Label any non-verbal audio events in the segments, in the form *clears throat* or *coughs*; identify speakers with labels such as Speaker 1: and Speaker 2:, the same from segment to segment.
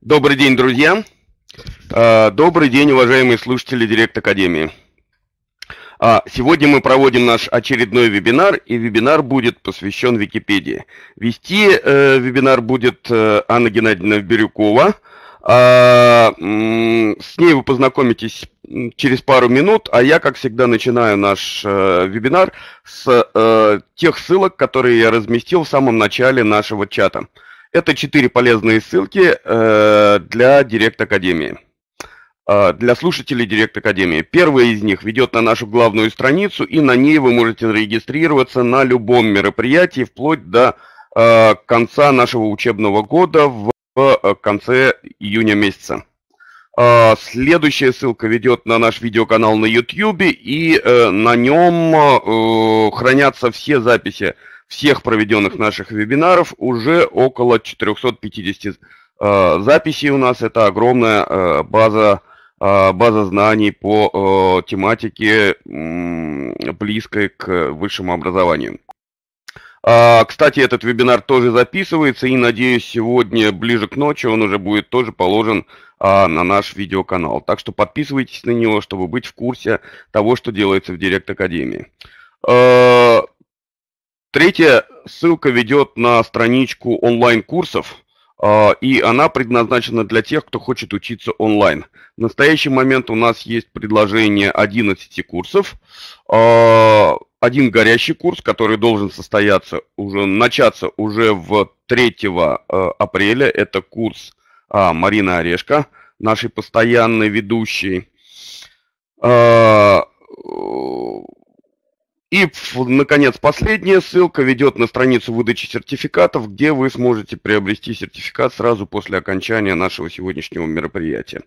Speaker 1: Добрый день, друзья. А, добрый день, уважаемые слушатели Директ Академии. А, сегодня мы проводим наш очередной вебинар, и вебинар будет посвящен Википедии. Вести э, вебинар будет э, Анна Геннадьевна Бирюкова. А, с ней вы познакомитесь через пару минут, а я, как всегда, начинаю наш э, вебинар с тех ссылок, которые я разместил в самом начале нашего чата. Это четыре полезные ссылки э, для Директ Академии. А, для слушателей Директ Академии. Первая из них ведет на нашу главную страницу, и на ней вы можете зарегистрироваться на любом мероприятии вплоть до э, конца нашего учебного года в э, конце июня месяца. А, следующая ссылка ведет на наш видеоканал на YouTube, и на нем хранятся все записи всех проведенных наших вебинаров уже около 450 э, записей у нас. Это огромная э, база, э, база знаний по тематике, близкой к высшему образованию. А, кстати, этот вебинар тоже записывается, и, надеюсь, сегодня ближе к ночи он уже будет тоже положен а, на наш видеоканал. Так что подписывайтесь на него, чтобы быть в курсе того, что делается в Директ Академии. Третья ссылка ведет на страничку онлайн-курсов, а, и она предназначена для тех, кто хочет учиться онлайн. В настоящий момент у нас есть предложение 11 курсов. А, один горящий курс, который должен состояться уже, начаться уже в 3 а, апреля. Это курс Марина Орешко, нашей постоянной ведущей и, наконец, последняя ссылка ведет на страницу выдачи сертификатов, где вы сможете приобрести сертификат сразу после окончания нашего сегодняшнего мероприятия.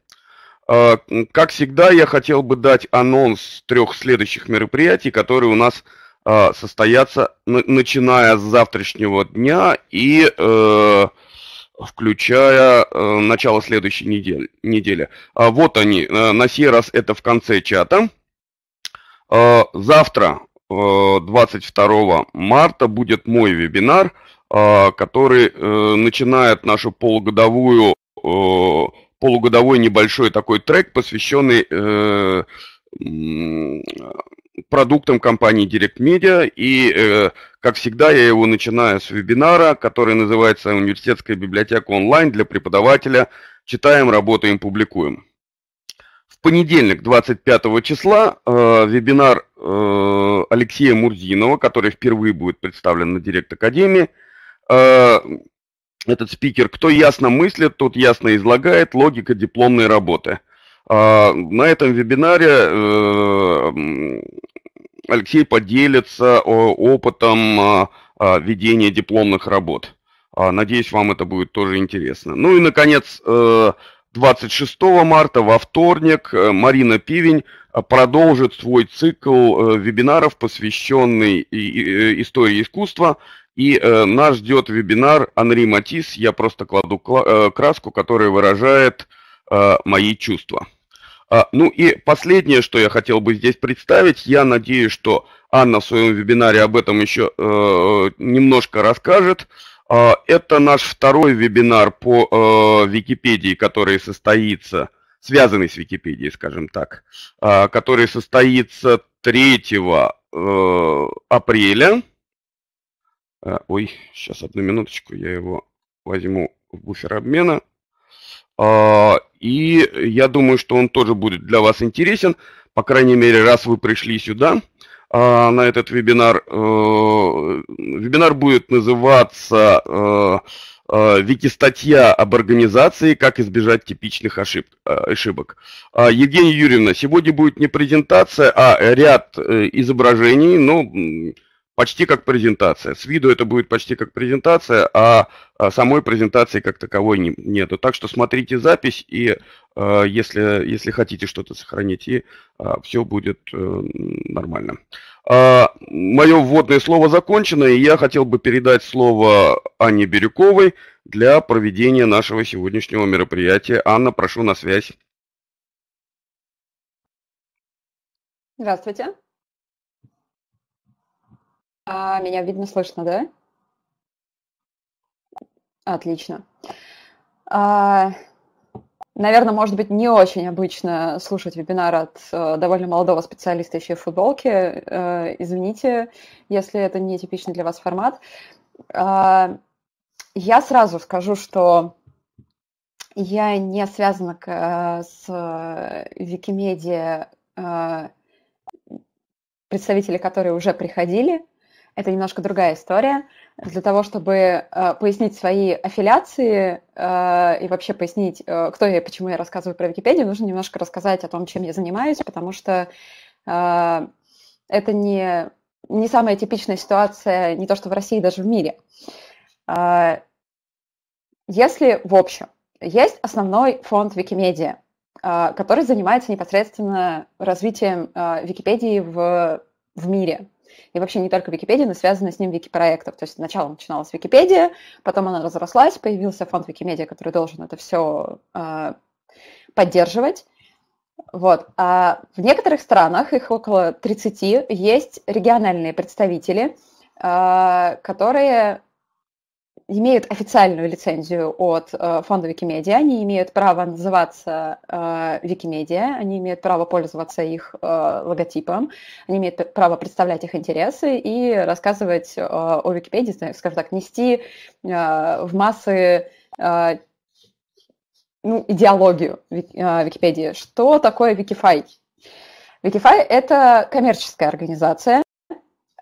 Speaker 1: А, как всегда, я хотел бы дать анонс трех следующих мероприятий, которые у нас а, состоятся, начиная с завтрашнего дня и э, включая э, начало следующей недели. недели. А, вот они, э, на сей раз это в конце чата. Завтра 22 э, марта будет мой вебинар, э, который э, начинает нашу полугодовую, полугодовой небольшой такой трек, посвященный продуктам компании Direct Media. И, как всегда, я его начинаю с вебинара, который называется «Университетская библиотека онлайн для преподавателя. Читаем, работаем, публикуем» понедельник, 25 числа, э, вебинар э, Алексея Мурзинова, который впервые будет представлен на Директ Академии. Э, этот спикер «Кто ясно мыслит, тот ясно излагает. Логика дипломной работы». Э, на этом вебинаре э, Алексей поделится э, опытом э, э, ведения дипломных работ. Надеюсь, вам это будет тоже интересно. Ну и, наконец, 26 марта во вторник э, Марина Пивень э, продолжит свой цикл э, вебинаров, посвященный истории искусства. И нас ждет вебинар Анри Матис «Я просто кладу краску», которая выражает мои чувства. А, ну и последнее, что я хотел бы здесь представить, я надеюсь, что Анна в своем вебинаре об этом еще немножко расскажет – а, это наш второй вебинар по э, Википедии, который состоится, связанный с Википедией, скажем так, а, который состоится 3 э, апреля. А, ой, сейчас одну минуточку, я его возьму в буфер обмена. И я думаю, что он тоже будет для вас интересен, по крайней мере, раз вы пришли сюда – а, на этот вебинар. Э, вебинар будет называться э, э, «Вики-статья об организации. Как избежать типичных ошибок». А, Евгения Юрьевна, сегодня будет не презентация, а ряд изображений, но ну, почти как презентация. С виду это будет почти как презентация, а, а самой презентации как таковой нету. Так что смотрите запись и а, если, если хотите что-то сохранить, и а, все будет э, нормально. А, Мое вводное слово закончено, и я хотел бы передать слово Анне Бирюковой для проведения нашего сегодняшнего мероприятия. Анна, прошу на связь.
Speaker 2: Здравствуйте. А, меня видно, слышно, да? Отлично. А, наверное, может быть, не очень обычно слушать вебинар от э, довольно молодого специалиста еще в футболке. Э, извините, если это не типичный для вас формат. Э, я сразу скажу, что я не связана к, э, с Викимедиа э, представители, которые уже приходили. Это немножко другая история для того, чтобы э, пояснить свои аффилиации э, и вообще пояснить, э, кто я и почему я рассказываю про Википедию, нужно немножко рассказать о том, чем я занимаюсь, потому что э, это не, не самая типичная ситуация, не то что в России, даже в мире. Э, если, в общем, есть основной фонд Викимедиа, э, который занимается непосредственно развитием э, Википедии в, в мире – и вообще не только Википедия, но связанная с ним Вики-проектов. То есть сначала начиналась Википедия, потом она разрослась, появился фонд Викимедиа, который должен это все э, а, поддерживать. Вот. А в некоторых странах, их около 30, есть региональные представители, э, которые имеют официальную лицензию от э, фонда Викимедиа, они имеют право называться э, Викимедиа, они имеют право пользоваться их э, логотипом, они имеют право представлять их интересы и рассказывать э, о Википедии, скажем так, нести э, в массы э, ну, идеологию вик, э, Википедии. Что такое Викифай? Викифай – это коммерческая организация.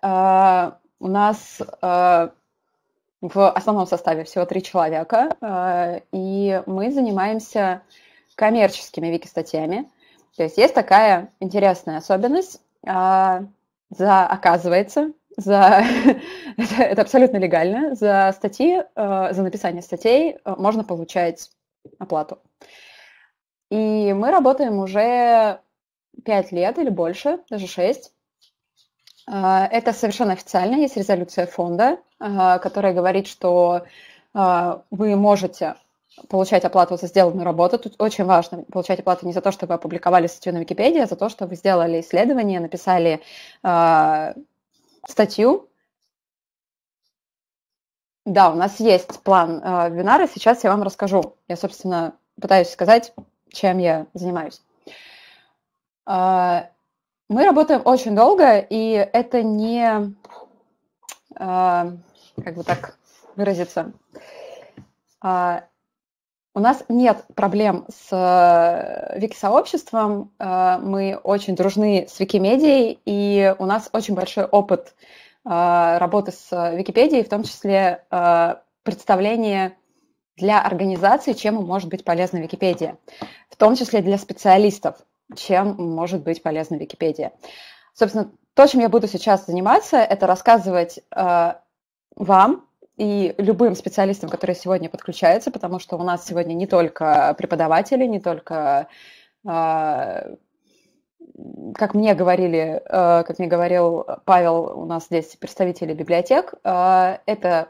Speaker 2: Э, у нас э, в основном составе всего три человека, э, и мы занимаемся коммерческими вики-статьями. То есть есть такая интересная особенность. Э, за, оказывается, за *laughs* это, это абсолютно легально. За статьи, э, за написание статей можно получать оплату. И мы работаем уже пять лет или больше, даже шесть. это совершенно официально, есть резолюция фонда. Э, которая говорит, что э, вы можете получать оплату за сделанную работу. Тут очень важно получать оплату не за то, что вы опубликовали статью на Википедии, а за то, что вы сделали исследование, написали э, статью. Да, у нас есть план вебинара, сейчас я вам расскажу. Я, собственно, пытаюсь сказать, чем я занимаюсь. мы работаем очень долго, и это не... Э, как бы так выразиться. А, у нас нет проблем с э, вики-сообществом, а, мы очень дружны с Викимедией, и у нас очень большой опыт а, работы с Википедией, в том числе а, представление для организации, чем может быть полезна Википедия, в том числе для специалистов, чем может быть полезна Википедия. Собственно, то, чем я буду сейчас заниматься, это рассказывать вам и любым специалистам, которые сегодня подключаются, потому что у нас сегодня не только преподаватели, не только а, как мне говорили, а, как мне говорил Павел, у нас здесь представители библиотек. А, это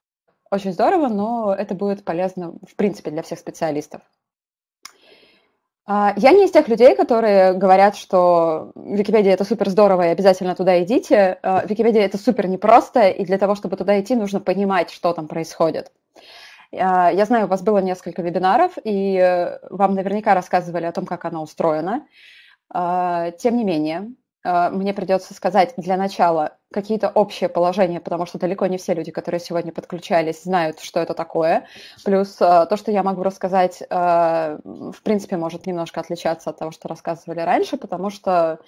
Speaker 2: очень здорово, но это будет полезно, в принципе, для всех специалистов. А, я не из тех людей, которые говорят, что Википедия это супер здорово и обязательно туда идите. А, Википедия это супер непросто, и для того, чтобы туда идти, нужно понимать, что там происходит. А, я знаю, у вас было несколько вебинаров, и э, вам наверняка рассказывали о том, как она устроена. Тем не менее, а, мне придется сказать для начала какие-то общие положения, потому что далеко не все люди, которые сегодня подключались, знают, что это такое. Плюс а, то, что я могу рассказать, а, в принципе, может немножко отличаться от того, что рассказывали раньше, потому что,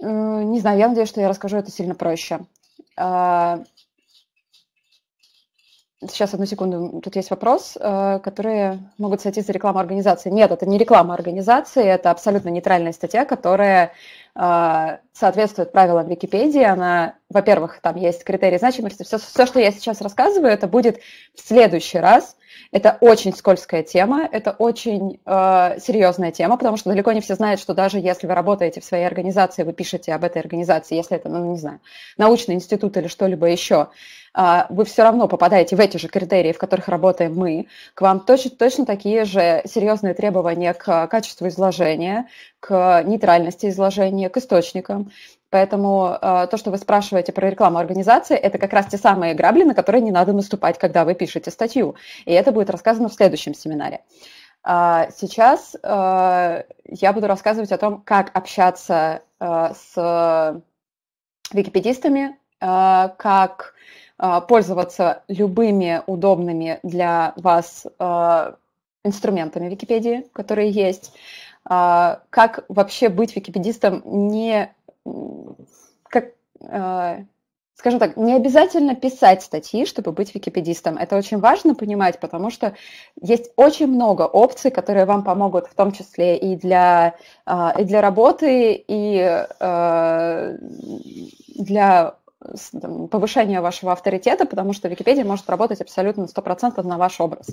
Speaker 2: не знаю, я надеюсь, что я расскажу это сильно проще. Сейчас, одну секунду, тут есть вопрос, которые могут сойти за рекламу организации. Нет, это не реклама организации, это абсолютно нейтральная статья, которая а, соответствует правилам Википедии. Она, во-первых, там есть критерии значимости. Все, все, что я сейчас рассказываю, это будет в следующий раз. Это очень скользкая тема, это очень э, серьезная тема, потому что далеко не все знают, что даже если вы работаете в своей организации, вы пишете об этой организации, если это, ну, не знаю, научный институт или что-либо еще, э, а, вы все равно попадаете в эти же критерии, в которых работаем мы. К вам точно, точно такие же серьезные требования к качеству изложения, к нейтральности изложения, требования к источникам. Поэтому э, то, что вы спрашиваете про рекламу организации, это как раз те самые грабли, на которые не надо наступать, когда вы пишете статью. И это будет рассказано в следующем семинаре. А сейчас э, я буду рассказывать о том, как общаться э, с википедистами, э, как э, пользоваться любыми удобными для вас э, инструментами Википедии, которые есть, а, как вообще быть википедистом не... Как, а, скажем так, не обязательно писать статьи, чтобы быть википедистом. Это очень важно понимать, потому что есть очень много опций, которые вам помогут, в том числе и для, а, и для работы, и для повышения вашего авторитета, потому что Википедия может работать абсолютно 100% на ваш образ.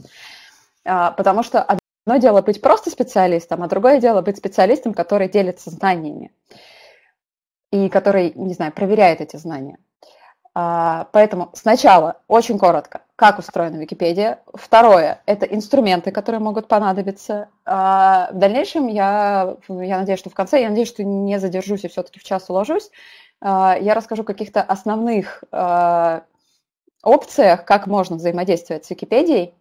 Speaker 2: Потому что Одно дело быть просто специалистом, а другое дело быть специалистом, который делится знаниями и который, не знаю, проверяет эти знания. А, поэтому сначала, очень коротко, как устроена Википедия. Второе – это инструменты, которые могут понадобиться. А, в дальнейшем я, я надеюсь, что в конце, я надеюсь, что не задержусь и все-таки в час уложусь, а, я расскажу о каких-то основных опциях, как можно взаимодействовать с Википедией,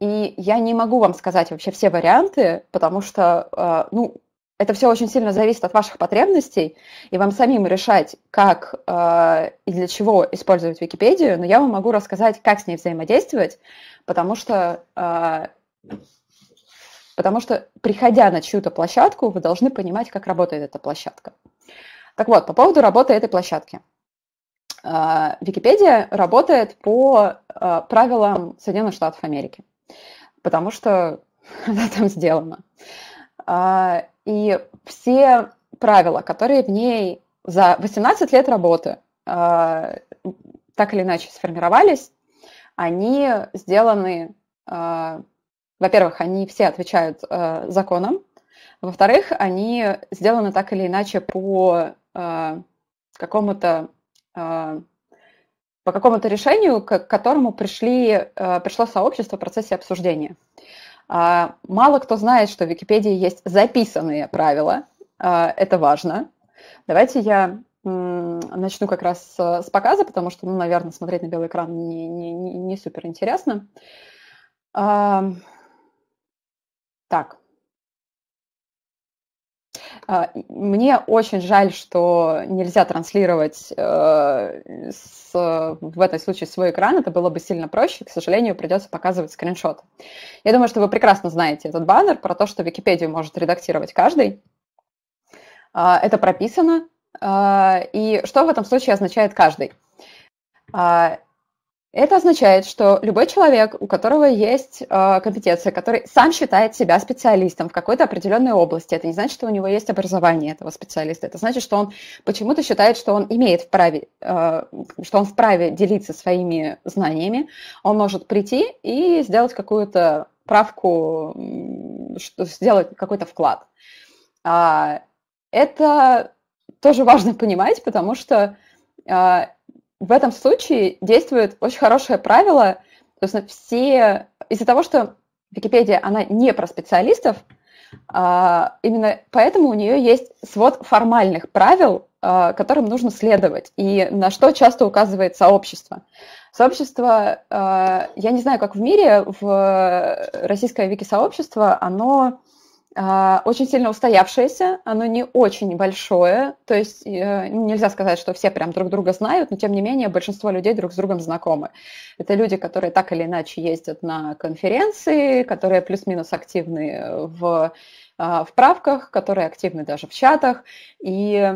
Speaker 2: и я не могу вам сказать вообще все варианты, потому что, а, ну, это все очень сильно зависит от ваших потребностей, и вам самим решать, как э, и для чего использовать Википедию, но я вам могу рассказать, как с ней взаимодействовать, потому что, э, потому что приходя на чью-то площадку, вы должны понимать, как работает эта площадка. Так вот, по поводу работы этой площадки. Википедия работает по правилам Соединенных Штатов Америки потому что *laughs* она там сделана. А, и все правила, которые в ней за 18 лет работы а, так или иначе сформировались, они сделаны, а, во-первых, они все отвечают законам, во-вторых, они сделаны так или иначе по какому-то по какому-то решению, к которому пришли, э, пришло сообщество в процессе обсуждения. А, мало кто знает, что в Википедии есть записанные правила. А, это важно. Давайте я начну как раз с показа, потому что, ну, наверное, смотреть на белый экран не, не, не супер интересно. А, так, а, мне очень жаль, что нельзя транслировать э, с, в этом случае свой экран. Это было бы сильно проще. К сожалению, придется показывать скриншот. Я думаю, что вы прекрасно знаете этот баннер про то, что Википедию может редактировать каждый. А, это прописано. А, и что в этом случае означает каждый? Это означает, что любой человек, у которого есть э, компетенция, который сам считает себя специалистом в какой-то определенной области, это не значит, что у него есть образование этого специалиста, это значит, что он почему-то считает, что он имеет вправе, э, что он вправе делиться своими знаниями, он может прийти и сделать какую-то правку, что, сделать какой-то вклад. А, это тоже важно понимать, потому что э, в этом случае действует очень хорошее правило, то есть все... Из-за того, что Википедия, она не про специалистов, а, именно поэтому у нее есть свод формальных правил, а, которым нужно следовать, и на что часто указывает сообщество. Сообщество, а, я не знаю, как в мире, в э, российское вики-сообщество, оно а, очень сильно устоявшееся, оно не очень небольшое, то есть э, нельзя сказать, что все прям друг друга знают, но тем не менее большинство людей друг с другом знакомы. Это люди, которые так или иначе ездят на конференции, которые плюс-минус активны в а, вправках, которые активны даже в чатах, и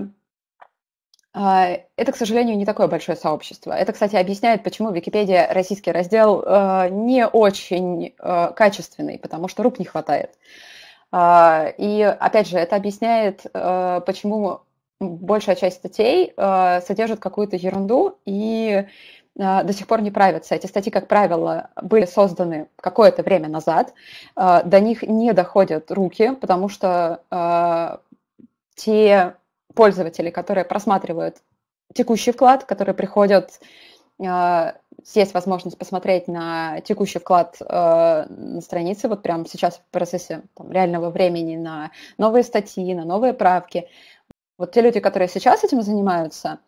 Speaker 2: а, это, к сожалению, не такое большое сообщество. Это, кстати, объясняет, почему Википедия российский раздел э, не очень э, качественный, потому что рук не хватает. А, и, опять же, это объясняет, э, почему большая часть статей э, содержит какую-то ерунду и э, до сих пор не правятся. Эти статьи, как правило, были созданы какое-то время назад, до них не доходят руки, потому что те пользователи, которые просматривают текущий вклад, которые приходят есть возможность посмотреть на текущий вклад э, на странице, вот прямо сейчас в процессе там, реального времени, на новые статьи, на новые правки. Вот те люди, которые сейчас этим занимаются,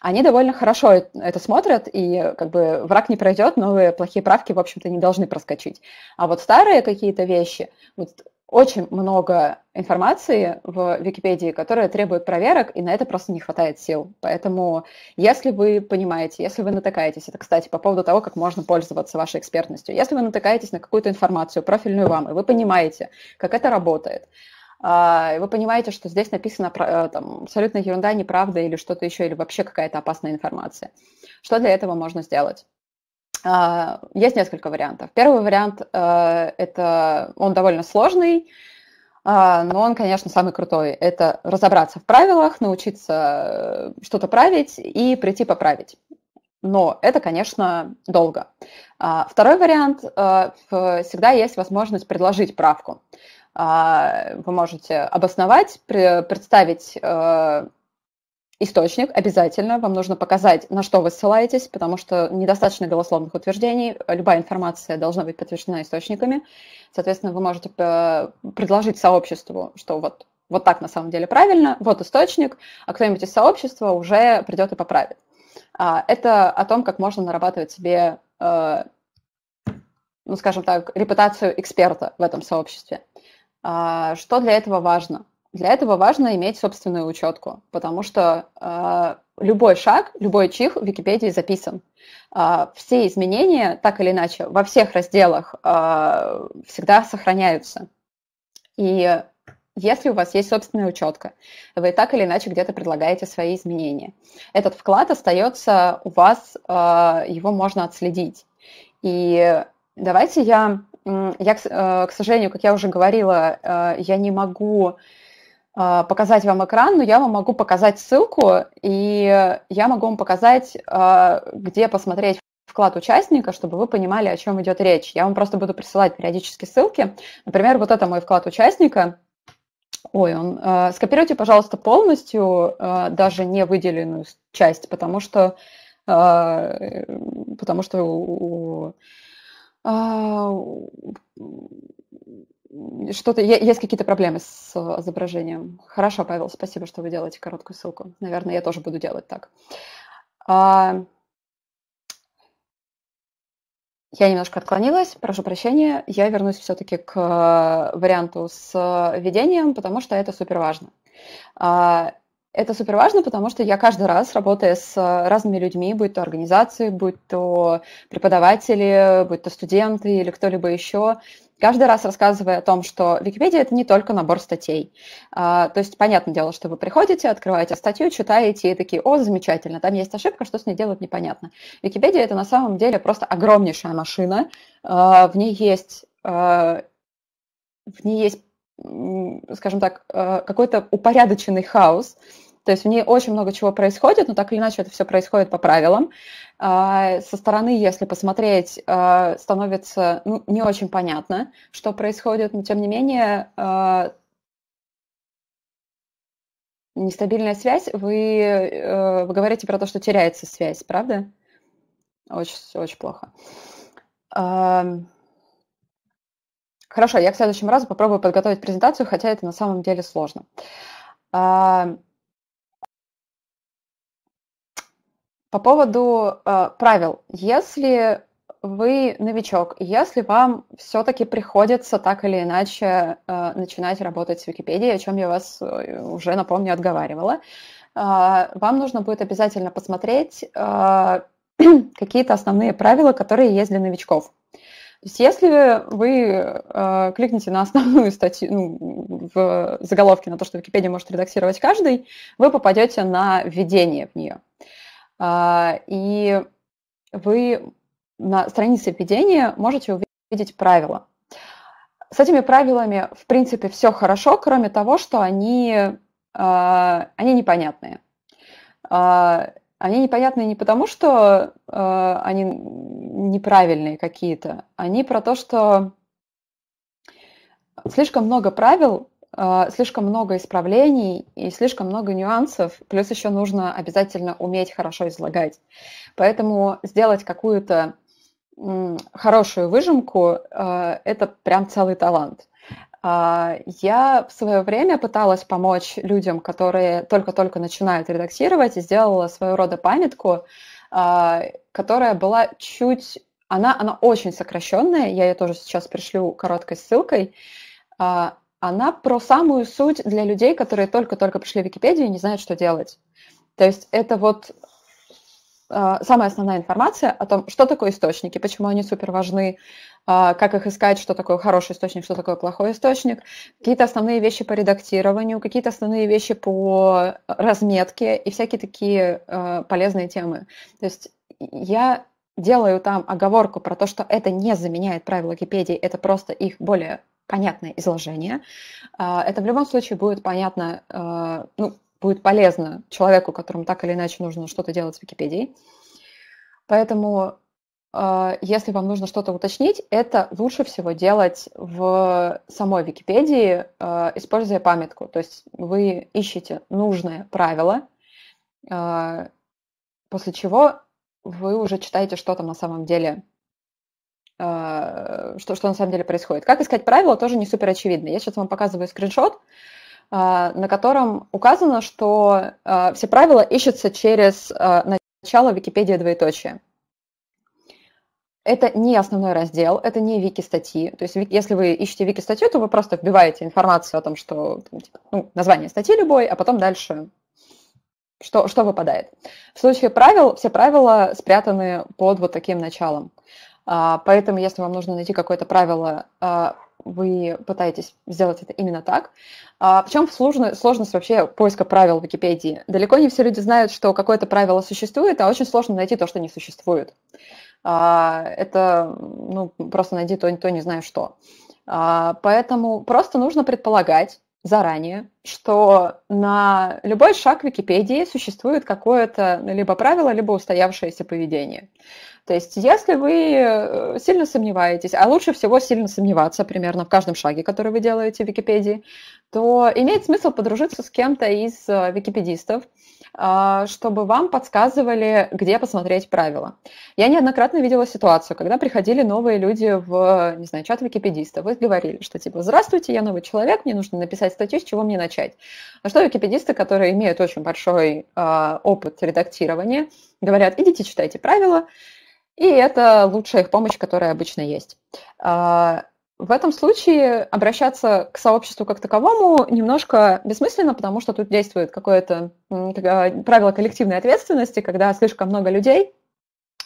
Speaker 2: они довольно хорошо это смотрят, и как бы враг не пройдет, новые плохие правки, в общем-то, не должны проскочить. А вот старые какие-то вещи, вот очень много информации в Википедии, которая требует проверок, и на это просто не хватает сил. Поэтому, если вы понимаете, если вы натыкаетесь, это, кстати, по поводу того, как можно пользоваться вашей экспертностью, если вы натыкаетесь на какую-то информацию, профильную вам, и вы понимаете, как это работает, а, и вы понимаете, что здесь написано э, там, абсолютно ерунда, неправда или что-то еще, или вообще какая-то опасная информация, что для этого можно сделать? А, есть несколько вариантов. Первый вариант э, – это он довольно сложный, а, но он, конечно, самый крутой. Это разобраться в правилах, научиться э, что-то править и прийти поправить. Но это, конечно, долго. А, второй вариант э, – всегда есть возможность предложить правку. Вы можете обосновать, представить источник обязательно, вам нужно показать, на что вы ссылаетесь, потому что недостаточно голословных утверждений, любая информация должна быть подтверждена источниками. Соответственно, вы можете э, предложить сообществу, что вот, вот так на самом деле правильно, вот источник, а кто-нибудь из сообщества уже придет и поправит. А, это о том, как можно нарабатывать себе, э, ну, скажем так, репутацию эксперта в этом сообществе. А, что для этого важно? для этого важно иметь собственную учетку, потому что э, любой шаг, любой чих в Википедии записан. Э, все изменения, так или иначе, во всех разделах э, всегда сохраняются. И если у вас есть собственная учетка, вы так или иначе где-то предлагаете свои изменения. Этот вклад остается у вас, э, его можно отследить. И давайте я, я э, к сожалению, как я уже говорила, э, я не могу а, показать вам экран, но я вам могу показать ссылку, и я могу вам показать, а, где посмотреть вклад участника, чтобы вы понимали, о чем идет речь. Я вам просто буду присылать периодически ссылки. Например, вот это мой вклад участника. Ой, он. А, скопируйте, пожалуйста, полностью, даже не выделенную часть, потому что, потому что у, что-то, есть какие-то проблемы с э, изображением. Хорошо, Павел, спасибо, что вы делаете короткую ссылку. Наверное, я тоже буду делать так. А, я немножко отклонилась, прошу прощения. Я вернусь все-таки к э, варианту с э, введением, потому что это супер важно. А, это супер важно, потому что я каждый раз, работая с разными людьми, будь то организации, будь то преподаватели, будь то студенты или кто-либо еще, каждый раз рассказывая о том, что Википедия – это не только набор статей. А, то есть, понятное дело, что вы приходите, открываете статью, читаете и такие, о, замечательно, там есть ошибка, что с ней делать, непонятно. Википедия – это на самом деле просто огромнейшая машина. А, в ней есть, а, в ней есть скажем так, какой-то упорядоченный хаос – то есть в ней очень много чего происходит, но так или иначе это все происходит по правилам. А, со стороны, если посмотреть, а, становится ну, не очень понятно, что происходит, но тем не менее а, нестабильная связь, вы, э, вы говорите про то, что теряется связь, правда? Очень, очень плохо. Хорошо, я к следующему разу попробую подготовить презентацию, хотя это на самом деле сложно. По поводу э, правил. Если вы новичок, если вам все-таки приходится так или иначе э, начинать работать с Википедией, о чем я вас э, уже, напомню, отговаривала, э, вам нужно будет обязательно посмотреть э, *clears throat* какие-то основные правила, которые есть для новичков. То есть если вы э, кликните на основную статью, ну, в заголовке на то, что Википедия может редактировать каждый, вы попадете на введение в нее. А, и вы на странице эпидемии можете увидеть правила. С этими правилами, в принципе, все хорошо, кроме того, что они, а, они непонятные. А, они непонятные не потому, что они неправильные какие-то, они про то, что слишком много правил, Э, слишком много исправлений и слишком много нюансов, плюс еще нужно обязательно уметь хорошо излагать. Поэтому сделать какую-то хорошую выжимку э, – это прям целый талант. А, я в свое время пыталась помочь людям, которые только-только начинают редактировать, и сделала своего рода памятку, а, которая была чуть... Она, она очень сокращенная, я ее тоже сейчас пришлю короткой ссылкой. А, она про самую суть для людей, которые только-только пришли в Википедию и не знают, что делать. То есть это вот э, самая основная информация о том, что такое источники, почему они супер важны, э, как их искать, что такое хороший источник, что такое плохой источник, какие-то основные вещи по редактированию, какие-то основные вещи по разметке и всякие такие э, полезные темы. То есть я делаю там оговорку про то, что это не заменяет правила Википедии, это просто их более понятное изложение. А, это в любом случае будет понятно, а, ну, будет полезно человеку, которому так или иначе нужно что-то делать с Википедией. Поэтому, а, если вам нужно что-то уточнить, это лучше всего делать в самой Википедии, используя памятку. То есть вы ищете нужное правило, после чего вы уже читаете, что там на самом деле а, что, что на самом деле происходит. Как искать правила, тоже не супер очевидно. Я сейчас вам показываю скриншот, а, на котором указано, что а, все правила ищутся через начало Википедия двоеточие. Это не основной раздел, это не вики-статьи. То есть если вы ищете вики-статью, то вы просто вбиваете информацию о том, что типа, ну, название статьи любой, а потом дальше что, что выпадает. В случае правил, все правила спрятаны под вот таким началом. А, поэтому, если вам нужно найти какое-то правило, а, вы пытаетесь сделать это именно так. А, в чем сложность вообще поиска правил в Википедии? Далеко не все люди знают, что какое-то правило существует, а очень сложно найти то, что не существует. это, ну, просто найди то, то не знаю что. поэтому просто нужно предполагать, заранее, что на любой шаг Википедии существует какое-то ну, либо правило, либо устоявшееся поведение. То есть, если вы э, сильно сомневаетесь, а лучше всего сильно сомневаться примерно в каждом шаге, который вы делаете в Википедии, то имеет смысл подружиться с кем-то из э, википедистов, а, чтобы вам подсказывали, где посмотреть правила. Я неоднократно видела ситуацию, когда приходили новые люди в, не знаю, чат википедиста, и говорили, что типа «Здравствуйте, я новый человек, мне нужно написать статью, с чего мне начать?» А что википедисты, которые имеют очень большой э, опыт редактирования, говорят «Идите, читайте правила», и это лучшая их помощь, которая обычно есть. А, в этом случае обращаться к сообществу как таковому немножко бессмысленно, потому что тут действует какое-то а, правило коллективной ответственности, когда слишком много людей,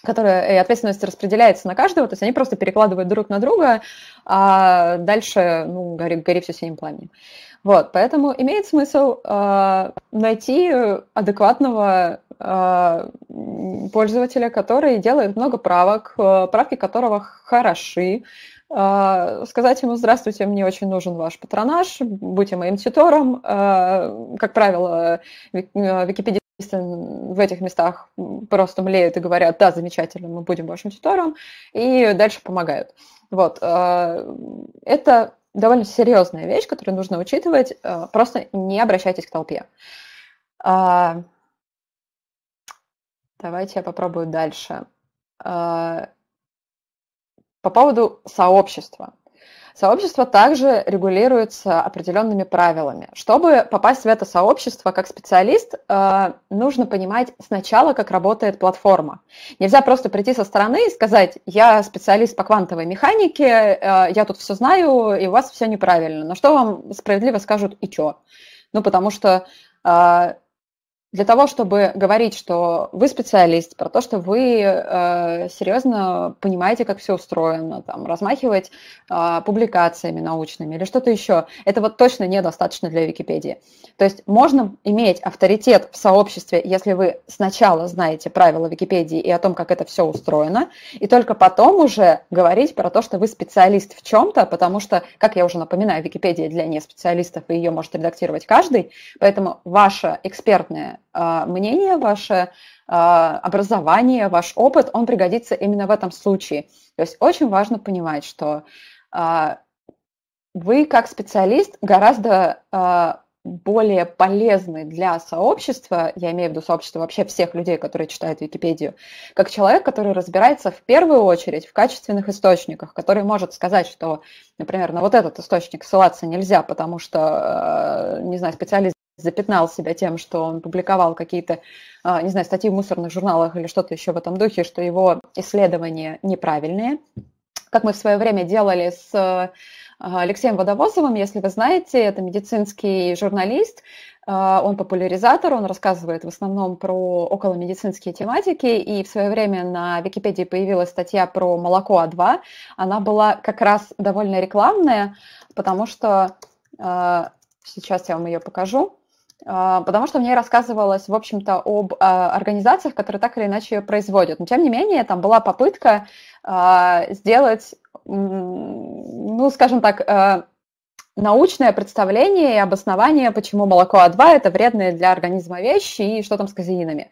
Speaker 2: которая и э, ответственность распределяется на каждого, то есть они просто перекладывают друг на друга, а дальше, ну, гори, гори все синим пламенем. Вот, поэтому имеет смысл э, найти адекватного э, пользователя, который делает много правок, э, правки которого хороши, а, сказать ему «Здравствуйте, мне очень нужен ваш патронаж, будьте моим тютором». А, как правило, а, википедисты в этих местах просто млеют и говорят, да, замечательно, мы будем вашим тютором, и дальше помогают. Вот. Это довольно серьезная вещь, которую нужно учитывать. Просто не обращайтесь к толпе. Давайте я попробую дальше. По поводу сообщества. Сообщество также регулируется определенными правилами. Чтобы попасть в это сообщество как специалист, э, нужно понимать сначала, как работает платформа. Нельзя просто прийти со стороны и сказать, я специалист по квантовой механике, э, я тут все знаю, и у вас все неправильно. Но что вам справедливо скажут и что? Ну, потому что э, для того, чтобы говорить, что вы специалист, про то, что вы э, серьезно понимаете, как все устроено, там, размахивать э, публикациями научными или что-то еще, это вот точно недостаточно для Википедии. То есть можно иметь авторитет в сообществе, если вы сначала знаете правила Википедии и о том, как это все устроено, и только потом уже говорить про то, что вы специалист в чем-то, потому что, как я уже напоминаю, Википедия для неспециалистов, и ее может редактировать каждый, поэтому ваша экспертная а, мнение, ваше а, образование, ваш опыт, он пригодится именно в этом случае. То есть очень важно понимать, что а, вы как специалист гораздо более полезны для сообщества, я имею в виду сообщество вообще всех людей, которые читают Википедию, как человек, который разбирается в первую очередь в качественных источниках, который может сказать, что, например, на вот этот источник ссылаться нельзя, потому что, не знаю, специалист запятнал себя тем, что он публиковал какие-то, а, не знаю, статьи в мусорных журналах или что-то еще в этом духе, что его исследования неправильные. Как мы в свое время делали с а, Алексеем Водовозовым, если вы знаете, это медицинский журналист, а, он популяризатор, он рассказывает в основном про околомедицинские тематики, и в свое время на Википедии появилась статья про молоко А2. Она была как раз довольно рекламная, потому что сейчас я вам ее покажу. А, потому что мне рассказывалось, в общем-то, об а, организациях, которые так или иначе производят. Но, тем не менее, там была попытка а, сделать, ну, скажем так, научное представление и обоснование, почему молоко А2 – это вредные для организма вещи и что там с казеинами.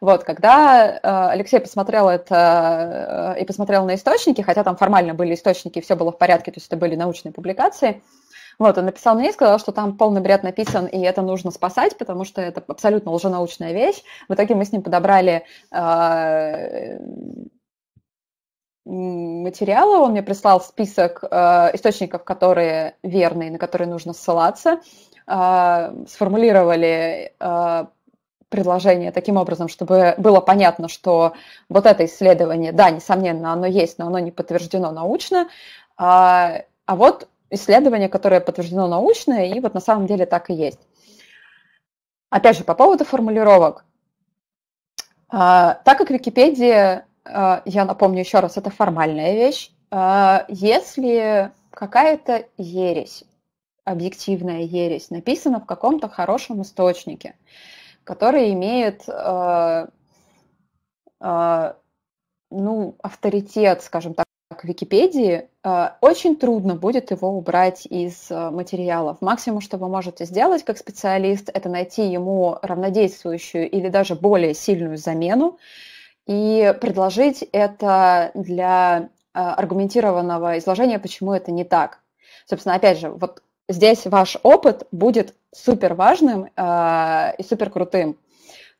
Speaker 2: Вот, когда Алексей посмотрел это э, и посмотрел на источники, хотя там формально были источники, все было в порядке, то есть это были научные публикации – вот, он написал мне и сказал, что там полный бред написан, и это нужно спасать, потому что это абсолютно лженаучная вещь. В итоге мы с ним подобрали э, материалы, он мне прислал список э, источников, которые верные, на которые нужно ссылаться, э, сформулировали предложение таким образом, чтобы было понятно, что вот это исследование, да, несомненно, оно есть, но оно не подтверждено научно, а, а вот исследование, которое подтверждено научное, и вот на самом деле так и есть. Опять же, по поводу формулировок. А, так как Википедия, а, я напомню еще раз, это формальная вещь, а, если какая-то ересь, объективная ересь, написана в каком-то хорошем источнике, который имеет ну, авторитет, скажем так, к Википедии, э, очень трудно будет его убрать из э, материалов. Максимум, что вы можете сделать как специалист, это найти ему равнодействующую или даже более сильную замену и предложить это для э, аргументированного изложения, почему это не так. Собственно, опять же, вот здесь ваш опыт будет супер важным и супер крутым.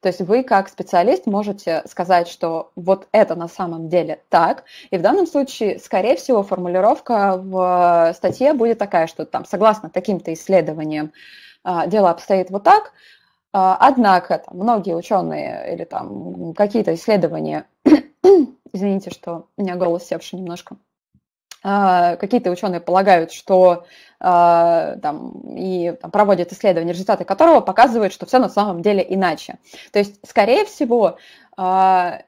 Speaker 2: То есть вы как специалист можете сказать, что вот это на самом деле так. И в данном случае, скорее всего, формулировка в э, статье будет такая, что там согласно таким-то исследованиям а, дело обстоит вот так. А, однако там, многие ученые или там какие-то исследования, *coughs* извините, что у меня голос севший немножко – а, какие-то ученые полагают, что а, там, и там, проводят исследования, результаты которого показывают, что все на самом деле иначе. То есть, скорее всего, а,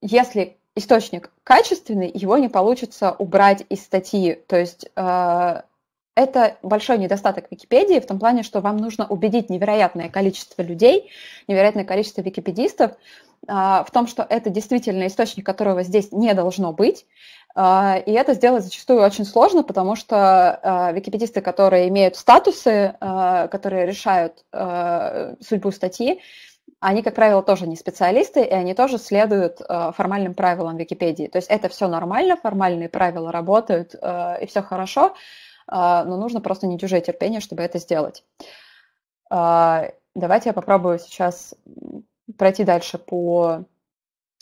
Speaker 2: если источник качественный, его не получится убрать из статьи. То есть это большой недостаток Википедии в том плане, что вам нужно убедить невероятное количество людей, невероятное количество википедистов в том, что это действительно источник, которого здесь не должно быть, а, и это сделать зачастую очень сложно, потому что а, википедисты, которые имеют статусы, а, которые решают судьбу статьи, они, как правило, тоже не специалисты, и они тоже следуют формальным правилам Википедии. То есть это все нормально, формальные правила работают, и все хорошо, но нужно просто не дюжее терпение, чтобы это сделать. Давайте я попробую сейчас пройти дальше по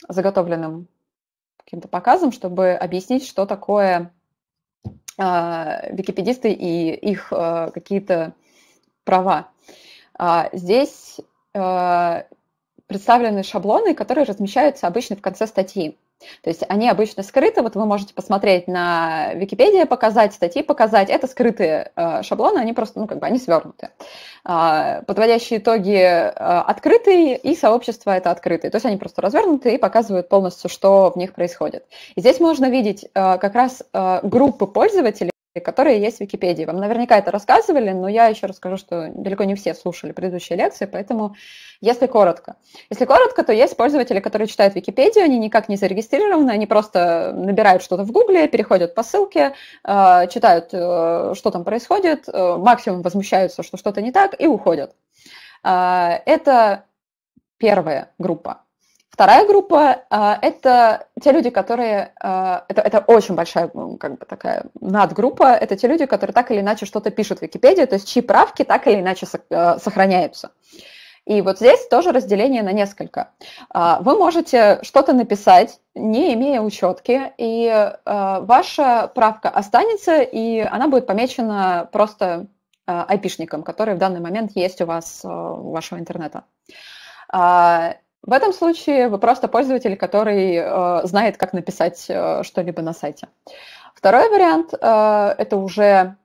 Speaker 2: заготовленным каким-то показам, чтобы объяснить, что такое а, википедисты и их а, какие-то права. А, здесь представлены шаблоны, которые размещаются обычно в конце статьи. То есть они обычно скрыты, вот вы можете посмотреть на Википедии, показать статьи, показать, это скрытые э, шаблоны, они просто, ну, как бы, они свернуты. Э, подводящие итоги э, открытые, и сообщество это открытые, то есть они просто развернуты и показывают полностью, что в них происходит. И здесь можно видеть э, как раз э, группы пользователей, которые есть в Википедии. Вам наверняка это рассказывали, но я еще расскажу, что далеко не все слушали предыдущие лекции, поэтому если коротко. Если коротко, то есть пользователи, которые читают Википедию, они никак не зарегистрированы, они просто набирают что-то в Гугле, переходят по ссылке, э, читают, э, что там происходит, э, максимум возмущаются, что что-то не так, и уходят. Это первая группа Вторая группа а, – это те люди, которые… А, это, это очень большая как бы такая надгруппа. Это те люди, которые так или иначе что-то пишут в Википедии, то есть чьи правки так или иначе э, сохраняются. И вот здесь тоже разделение на несколько. А, вы можете что-то написать, не имея учетки, и ваша правка останется, и она будет помечена просто айпишником, который в данный момент есть у вас, э, у вашего интернета. В этом случае вы просто пользователь, который э, знает, как написать э, что-либо на сайте. Второй вариант э, – это уже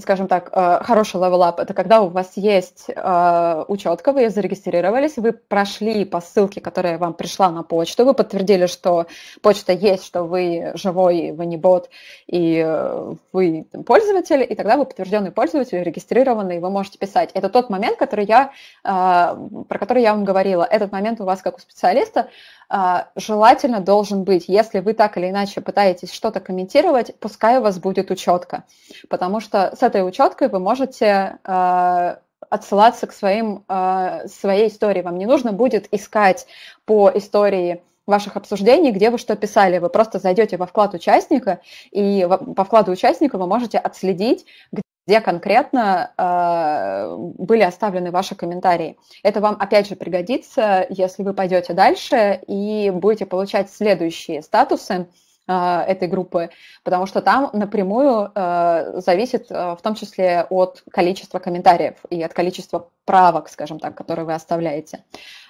Speaker 2: скажем так, э, хороший левелап, это когда у вас есть э, учетка, вы ее зарегистрировались, вы прошли по ссылке, которая вам пришла на почту, вы подтвердили, что почта есть, что вы живой, вы не бот, и э, вы пользователь, и тогда вы подтвержденный пользователь, регистрированный, вы можете писать. Это тот момент, который я, про который я вам говорила. Этот момент у вас как у специалиста, а, желательно должен быть, если вы так или иначе пытаетесь что-то комментировать, пускай у вас будет учетка, потому что с этой учеткой вы можете а, отсылаться к своим, а, своей истории. Вам не нужно будет искать по истории ваших обсуждений, где вы что писали. Вы просто зайдете во вклад участника, и во вкладу участника вы можете отследить, где где конкретно э, были оставлены ваши комментарии. Это вам, опять же, пригодится, если вы пойдете дальше и будете получать следующие статусы э, этой группы, потому что там напрямую э, зависит э, в том числе от количества комментариев и от количества правок, скажем так, которые вы оставляете.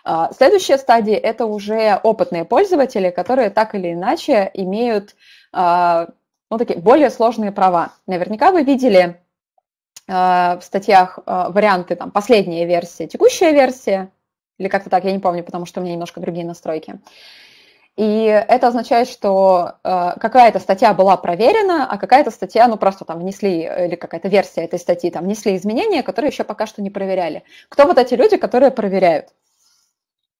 Speaker 2: Э, следующая стадия – это уже опытные пользователи, которые так или иначе имеют э, ну, такие более сложные права. Наверняка вы видели Э, в статьях э, варианты, там, последняя версия, текущая версия, или как-то так, я не помню, потому что у меня немножко другие настройки. И это означает, что э, какая-то статья была проверена, а какая-то статья, ну, просто там внесли, или какая-то версия этой статьи, там внесли изменения, которые еще пока что не проверяли. Кто вот эти люди, которые проверяют?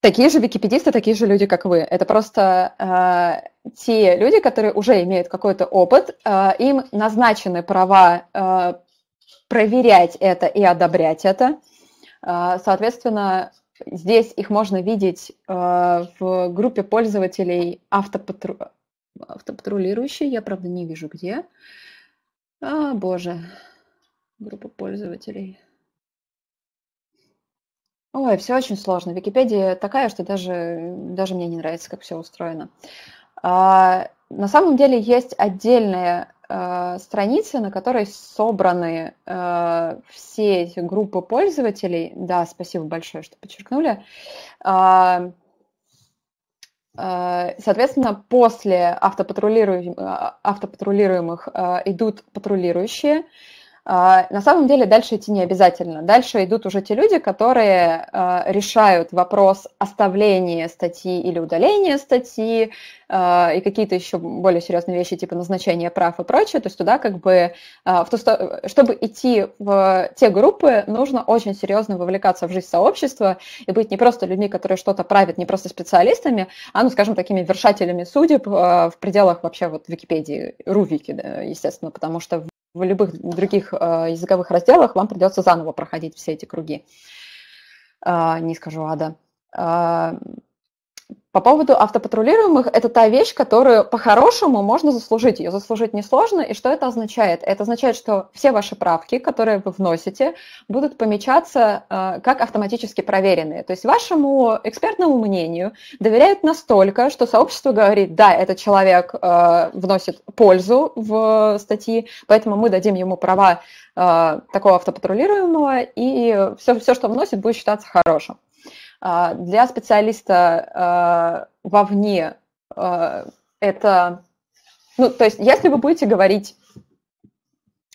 Speaker 2: Такие же википедисты, такие же люди, как вы. Это просто э, те люди, которые уже имеют какой-то опыт, э, им назначены права э, проверять это и одобрять это. А, соответственно, здесь их можно видеть а, в группе пользователей автопатру... автопатрулирующей. Я, правда, не вижу где. А, боже, группа пользователей. Ой, все очень сложно. Википедия такая, что даже, даже мне не нравится, как все устроено. А, на самом деле есть отдельная э, на которой собраны э, все эти группы пользователей. Да, спасибо большое, что подчеркнули. А, э, Соответственно, после автопатрулируем, э, автопатрулируемых э, идут патрулирующие, а, на самом деле дальше идти не обязательно. Дальше идут уже те люди, которые а, решают вопрос оставления статьи или удаления статьи а, и какие-то еще более серьезные вещи типа назначения прав и прочее. То есть туда как бы, в ту, чтобы идти в те группы, нужно очень серьезно вовлекаться в жизнь сообщества и быть не просто людьми, которые что-то правят, не просто специалистами, а, ну, скажем, такими вершателями судеб в пределах вообще вот Википедии, Рувики, да, естественно, потому что в любых других э, языковых разделах вам придется заново проходить все эти круги. А, не скажу ада. А, по поводу автопатрулируемых, это та вещь, которую по-хорошему можно заслужить. Ее заслужить несложно. И что это означает? Это означает, что все ваши правки, которые вы вносите, будут помечаться э, как автоматически проверенные. То есть вашему экспертному мнению доверяют настолько, что сообщество говорит, да, этот человек э, вносит пользу в статьи, поэтому мы дадим ему права э, такого автопатрулируемого, и все, все, что вносит, будет считаться хорошим. А, для специалиста а, вовне а, это... Ну, то есть, если вы будете говорить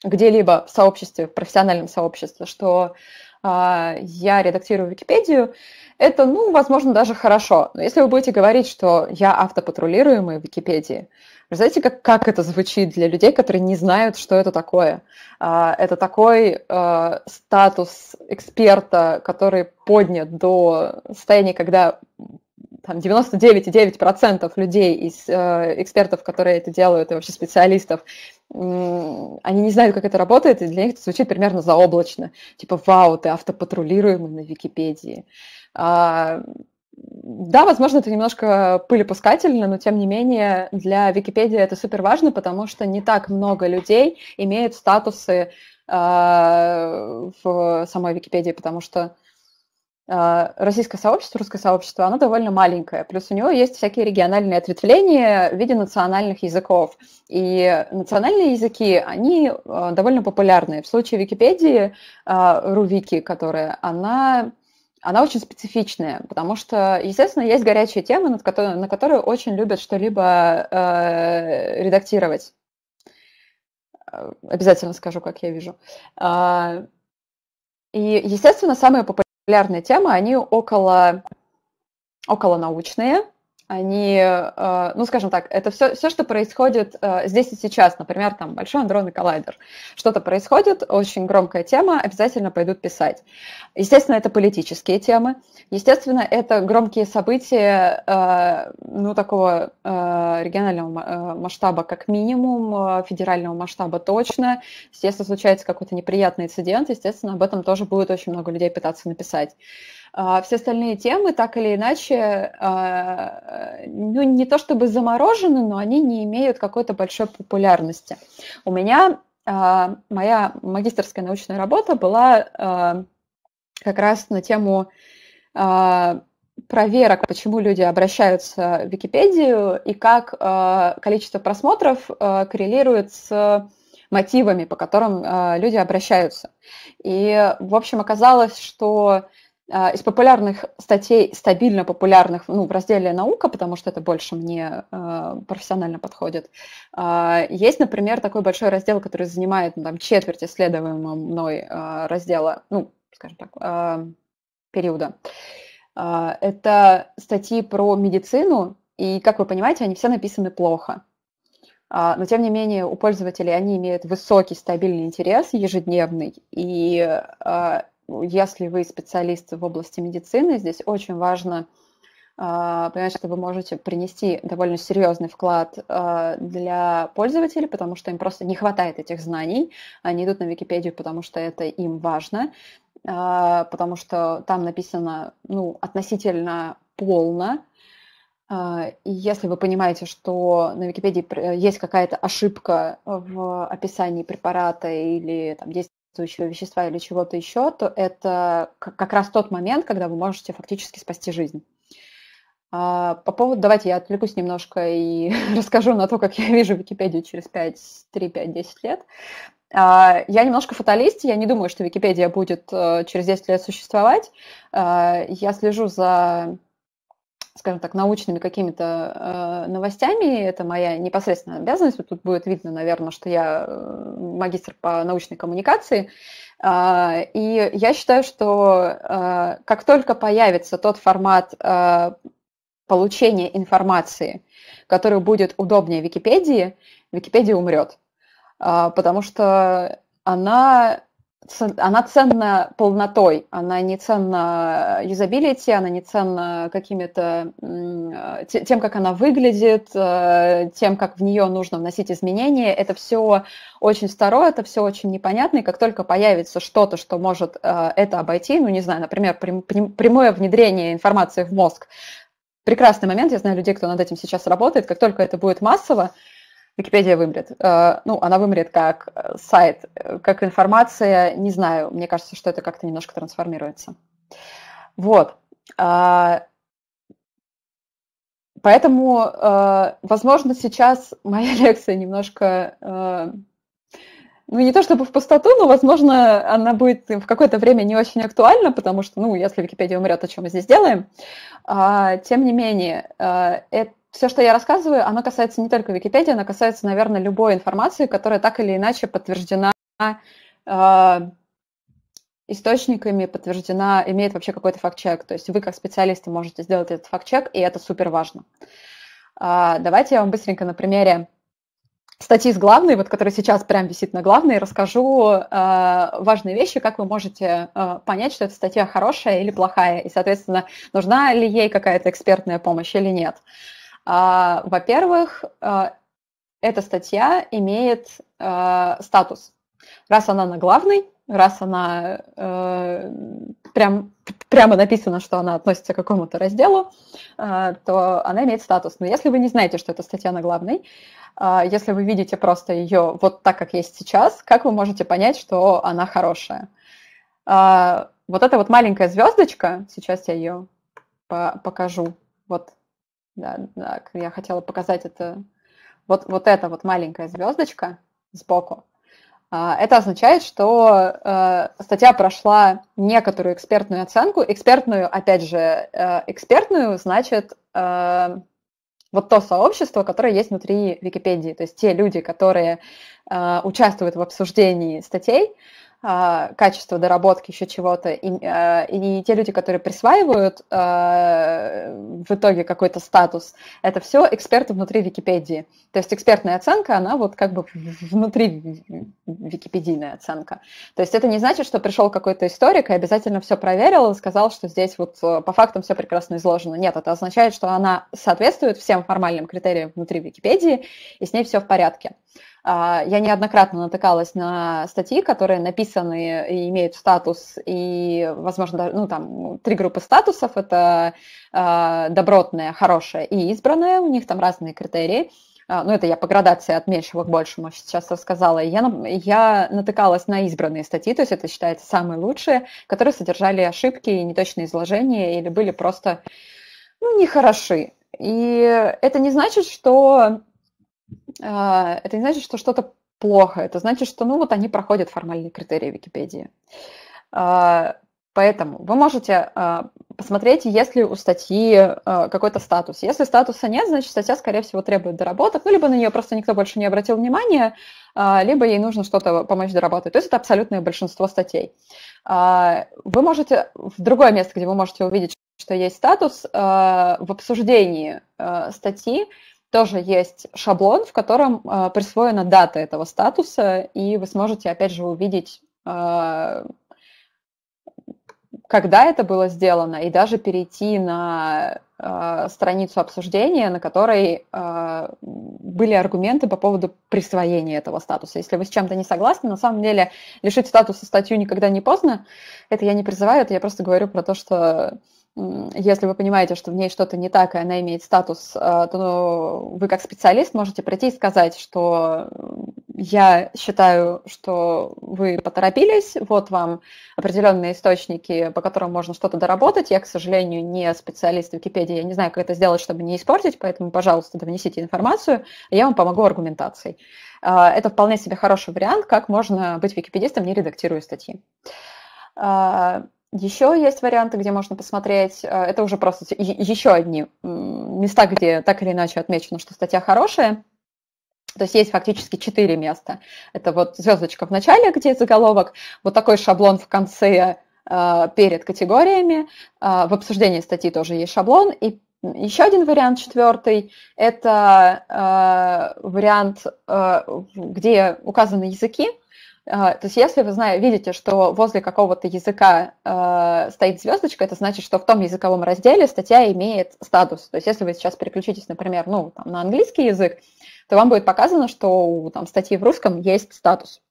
Speaker 2: где-либо в сообществе, в профессиональном сообществе, что я редактирую Википедию, это, ну, возможно, даже хорошо. Но если вы будете говорить, что я автопатрулируемый в Википедии, Представляете, как, как это звучит для людей, которые не знают, что это такое? А, это такой а, статус эксперта, который поднят до состояния, когда там 99,9% людей из э, экспертов, которые это делают, и вообще специалистов, они не знают, как это работает, и для них это звучит примерно заоблачно. Типа, вау, ты автопатрулируемый на Википедии. А, да, возможно, это немножко пылепускательно, но тем не менее для Википедии это супер важно, потому что не так много людей имеют статусы э, в самой Википедии, потому что а, российское сообщество, русское сообщество, оно довольно маленькое. Плюс у него есть всякие региональные ответвления в виде национальных языков. И национальные языки, они а, довольно популярны. В случае Википедии, э, Рувики, которая, она она очень специфичная, потому что, естественно, есть горячие темы, над которой, на которые очень любят что-либо э, редактировать. Э, обязательно скажу, как я вижу. Э, и, естественно, самые популярные темы, они около, около научные, они, э, ну, скажем так, это все, все, что происходит э, здесь и сейчас, например, там большой андронный коллайдер, что-то происходит, очень громкая тема, обязательно пойдут писать. Естественно, это политические темы, естественно, это громкие события, э, ну, такого регионального масштаба как минимум, федерального масштаба точно. Если случается какой-то неприятный инцидент, естественно, об этом тоже будет очень много людей пытаться написать. А, все остальные темы так или иначе, а, ну, не то чтобы заморожены, но они не имеют какой-то большой популярности. У меня а, моя магистрская научная работа была как раз на тему проверок, почему люди обращаются в Википедию и как количество просмотров коррелирует с мотивами, по которым э, люди обращаются. И, в общем, оказалось, что а, из популярных статей, стабильно популярных ну, в разделе «Наука», потому что это больше мне а, профессионально подходит, а, есть, например, такой большой раздел, который занимает ну, там, четверть исследуемого мной раздела, ну, скажем так, периода. Это статьи про медицину, и, как вы понимаете, они все написаны плохо. Но, тем не менее, у пользователей они имеют высокий стабильный интерес ежедневный, и ну, если вы специалист в области медицины, здесь очень важно а, понимать, что вы можете принести довольно серьезный вклад а, для пользователей, потому что им просто не хватает этих знаний. Они идут на Википедию, потому что это им важно, а, потому что там написано ну, относительно полно, и если вы понимаете, что на Википедии э, есть какая-то ошибка в описании препарата или там есть действующего вещества или чего-то еще, то это как раз тот момент, когда вы можете фактически спасти жизнь. А, по поводу, давайте я отвлекусь немножко и *laughs* расскажу на то, как я вижу Википедию через 5, 3, 5, 10 лет. А, я немножко фаталист, я не думаю, что Википедия будет э, через 10 лет существовать. А, я слежу за скажем так, научными какими-то э, новостями. Это моя непосредственная обязанность. Вот тут будет видно, наверное, что я э, магистр по научной коммуникации. Э, и я считаю, что э, как только появится тот формат э, получения информации, который будет удобнее Википедии, Википедия умрет. Э, потому что она она ценна полнотой, она не ценна юзабилити, она не ценна какими-то тем, как она выглядит, э, тем, как в нее нужно вносить изменения. Это все очень старое, это все очень непонятно, и как только появится что-то, что может э, это обойти, ну, не знаю, например, прямое внедрение информации в мозг, прекрасный момент, я знаю людей, кто над этим сейчас работает, как только это будет массово, Википедия вымрет. Э, ну, она вымрет как э, сайт, э, как информация, не знаю, мне кажется, что это как-то немножко трансформируется. Вот. А, поэтому, возможно, сейчас моя *laughs* лекция немножко, ну, не то чтобы в пустоту, но, возможно, она будет в какое-то время не очень актуальна, потому что, ну, если Википедия умрет, о чем мы здесь делаем. А, тем не менее, это все, что я рассказываю, оно касается не только Википедии, оно касается, наверное, любой информации, которая так или иначе подтверждена э, источниками, подтверждена, имеет вообще какой-то факт-чек. То есть вы как специалисты можете сделать этот факт-чек, и это супер важно. Э, а, давайте я вам быстренько на примере статьи с главной, вот которая сейчас прям висит на главной, расскажу э, важные вещи, как вы можете э, понять, что эта статья хорошая или плохая, и, соответственно, нужна ли ей какая-то экспертная помощь или нет. А, во-первых, а, эта статья имеет а, статус. Раз она на главной, раз она э, прям, прямо написано, что она относится к какому-то разделу, то она имеет статус. Но если вы не знаете, что эта статья на главной, если вы видите просто ее вот так, как есть сейчас, как вы можете понять, что она хорошая? вот эта вот маленькая звездочка, сейчас я ее покажу, вот да, так я хотела показать это. Вот, вот эта вот маленькая звездочка сбоку, а, это означает, что э, статья прошла некоторую экспертную оценку. Экспертную, опять же, э, экспертную, значит, э, вот то сообщество, которое есть внутри Википедии. То есть те люди, которые участвуют в обсуждении статей, а, качество доработки, еще чего-то. И, а, и те люди, которые присваивают а, в итоге какой-то статус, это все эксперты внутри Википедии. То есть экспертная оценка, она вот как бы внутри википедийная оценка. То есть это не значит, что пришел какой-то историк и обязательно все проверил и сказал, что здесь вот э, по фактам все прекрасно изложено. Нет, это означает, что она соответствует всем формальным критериям внутри Википедии, и с ней все в порядке. А, я неоднократно натыкалась на статьи, которые написаны и имеют статус, и, возможно, ну, там три группы статусов. Это а, добротная, хорошая и избранная. У них там разные критерии а, ну это я по градации от меньшего к большему сейчас рассказала, я, я натыкалась на избранные статьи, то есть это считается самые лучшие, которые содержали ошибки и неточные изложения или были просто ну, нехороши. И это не значит, что а, это не значит, что что-то плохо. Это значит, что, ну, вот они проходят формальные критерии Википедии. А, поэтому вы можете а, посмотреть, есть ли у статьи какой-то статус. Если статуса нет, значит, статья, скорее всего, требует доработок, ну, либо на нее просто никто больше не обратил внимания, либо ей нужно что-то помочь доработать. То есть это абсолютное большинство статей. Вы можете в другое место, где вы можете увидеть, что есть статус, в обсуждении статьи тоже есть шаблон, в котором э, присвоена дата этого статуса, и вы сможете, опять же, увидеть, э, когда это было сделано, и даже перейти на э, страницу обсуждения, на которой э, были аргументы по поводу присвоения этого статуса. Если вы с чем-то не согласны, на самом деле лишить статуса статью никогда не поздно. Это я не призываю, это я просто говорю про то, что если вы понимаете, что в ней что-то не так, и она имеет статус, а, то ну, вы как специалист можете прийти и сказать, что я считаю, что вы поторопились, вот вам определенные источники, по которым можно что-то доработать. Я, к сожалению, не специалист в Википедии, я не знаю, как это сделать, чтобы не испортить, поэтому, пожалуйста, донесите информацию, и я вам помогу аргументацией. А, это вполне себе хороший вариант, как можно быть википедистом, не редактируя статьи. А, еще есть варианты, где можно посмотреть, э, это уже просто еще одни места, где так или иначе отмечено, что статья хорошая. То есть есть фактически четыре места. Это вот звездочка в начале, где заголовок, вот такой шаблон в конце э, перед категориями. Э, в обсуждении статьи тоже есть шаблон. И еще один вариант, четвертый, это вариант, где указаны языки. А, то есть если вы знаете, видите, что возле какого-то языка э, стоит звездочка, это значит, что в том языковом разделе статья имеет статус. То есть если вы сейчас переключитесь, например, ну, там, на английский язык, то вам будет показано, что у там, статьи в русском есть статус.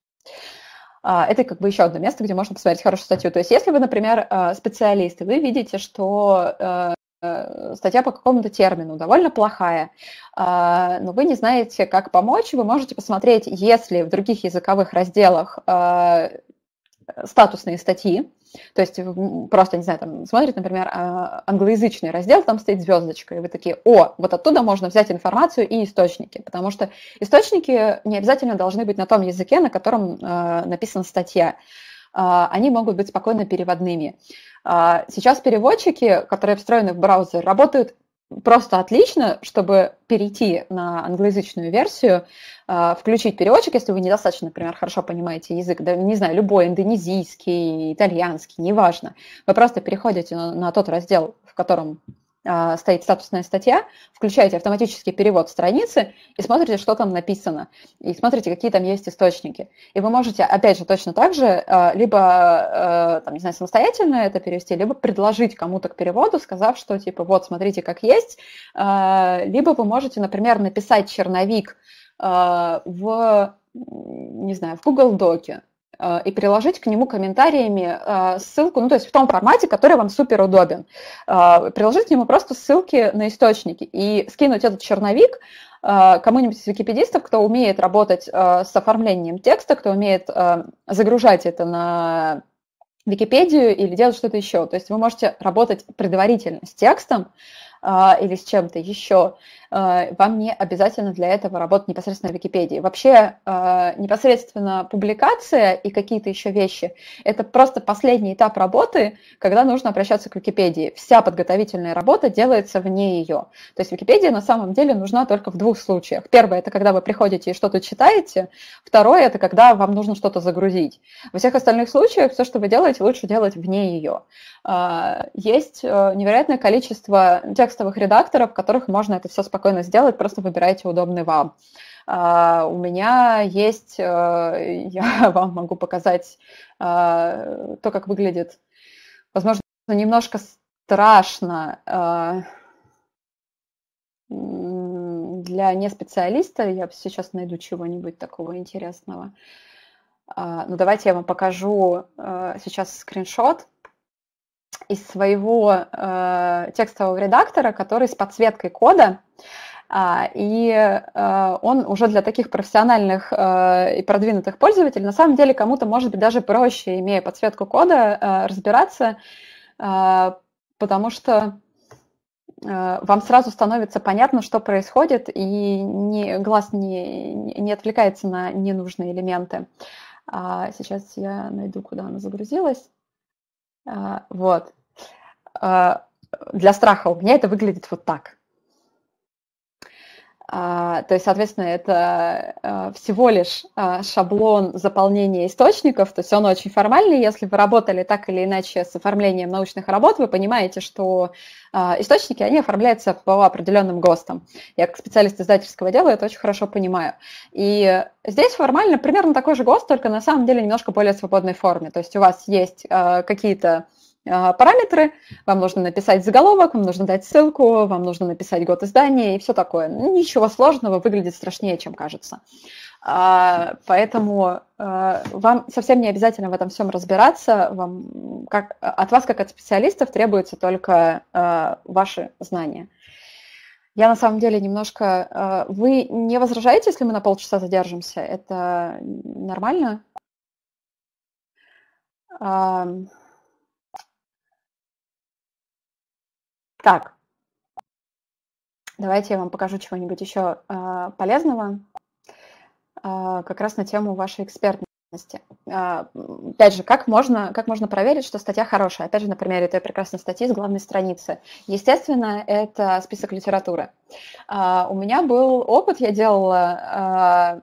Speaker 2: А, это как бы еще одно место, где можно посмотреть хорошую статью. То есть если вы, например, э, специалист, и вы видите, что э, Э, статья по какому-то термину довольно плохая, а, но вы не знаете, как помочь, вы можете посмотреть, если в других языковых разделах э, статусные статьи, то есть просто, не знаю, там смотрит, например, а, англоязычный раздел, там стоит звездочка, и вы такие, о, вот оттуда можно взять информацию и источники, потому что источники не обязательно должны быть на том языке, на котором э, написана статья. А, они могут быть спокойно переводными. А, сейчас переводчики, которые встроены в браузер, работают просто отлично, чтобы перейти на англоязычную версию, а, включить переводчик, если вы недостаточно, например, хорошо понимаете язык, да, не знаю, любой индонезийский, итальянский, неважно. Вы просто переходите на, на тот раздел, в котором а, стоит статусная статья, включаете автоматический перевод страницы и смотрите, что там написано, и смотрите, какие там есть источники. И вы можете, опять же, точно так же, а, либо, а, там, не знаю, самостоятельно это перевести, либо предложить кому-то к переводу, сказав, что, типа, вот, смотрите, как есть, либо вы можете, например, написать черновик в, не знаю, в Google Доке, Э, и приложить к нему комментариями э, ссылку, ну, то есть в том формате, который вам супер удобен. Э, приложить к нему просто ссылки на источники и скинуть этот черновик кому-нибудь из википедистов, кто умеет работать с оформлением текста, кто умеет загружать это на Википедию или делать что-то еще. То есть вы можете работать предварительно с текстом или с чем-то еще, Э, вам не обязательно для этого работать непосредственно в Википедии. Вообще э, непосредственно публикация и какие-то еще вещи – это просто последний этап работы, когда нужно обращаться к Википедии. Вся подготовительная работа делается вне ее. То есть Википедия на самом деле нужна только в двух случаях. Первое – это когда вы приходите и что-то читаете. Второе – это когда вам нужно что-то загрузить. Во всех остальных случаях все, что вы делаете, лучше делать вне ее. Э, есть невероятное количество текстовых редакторов, в которых можно это все спокойно спокойно сделать, просто выбирайте удобный вам. А, у меня есть, э, *laughs* я вам могу показать э, то, как выглядит. Возможно, немножко страшно э, для неспециалиста. Я сейчас найду чего-нибудь такого интересного. А, ну, давайте я вам покажу сейчас скриншот из своего э, текстового редактора, который с подсветкой кода, э, и э, он уже для таких профессиональных э, и продвинутых пользователей, на самом деле кому-то может быть даже проще, имея подсветку кода, э, разбираться, э, потому что э, вам сразу становится понятно, что происходит, и не, глаз не, не отвлекается на ненужные элементы. А, сейчас я найду, куда она загрузилась. А, вот. А, для страха у меня это выглядит вот так. А, то есть, соответственно, это а, всего лишь а, шаблон заполнения источников, то есть он очень формальный. Если вы работали так или иначе с оформлением научных работ, вы понимаете, что источники, они оформляются по определенным ГОСТам. Я как специалист издательского дела это очень хорошо понимаю. И здесь формально примерно такой же ГОСТ, только на самом деле немножко более свободной форме. То есть у вас есть какие-то а, параметры, вам нужно написать заголовок, вам нужно дать ссылку, вам нужно написать год издания и все такое. Ну, ничего сложного, выглядит страшнее, чем кажется. А, поэтому а, вам совсем не обязательно в этом всем разбираться. Вам, как, от вас, как от специалистов, требуются только ваши знания. Я на самом деле немножко... Вы не возражаете, если мы на полчаса задержимся? Это нормально? Так, давайте я вам покажу чего-нибудь еще э, а, полезного э, как раз на тему вашей экспертности. Э, опять же, как можно, как можно проверить, что статья хорошая? Опять же, на примере этой прекрасной статьи с главной страницы. Естественно, это список литературы. Э, у меня был опыт, я делала... Э,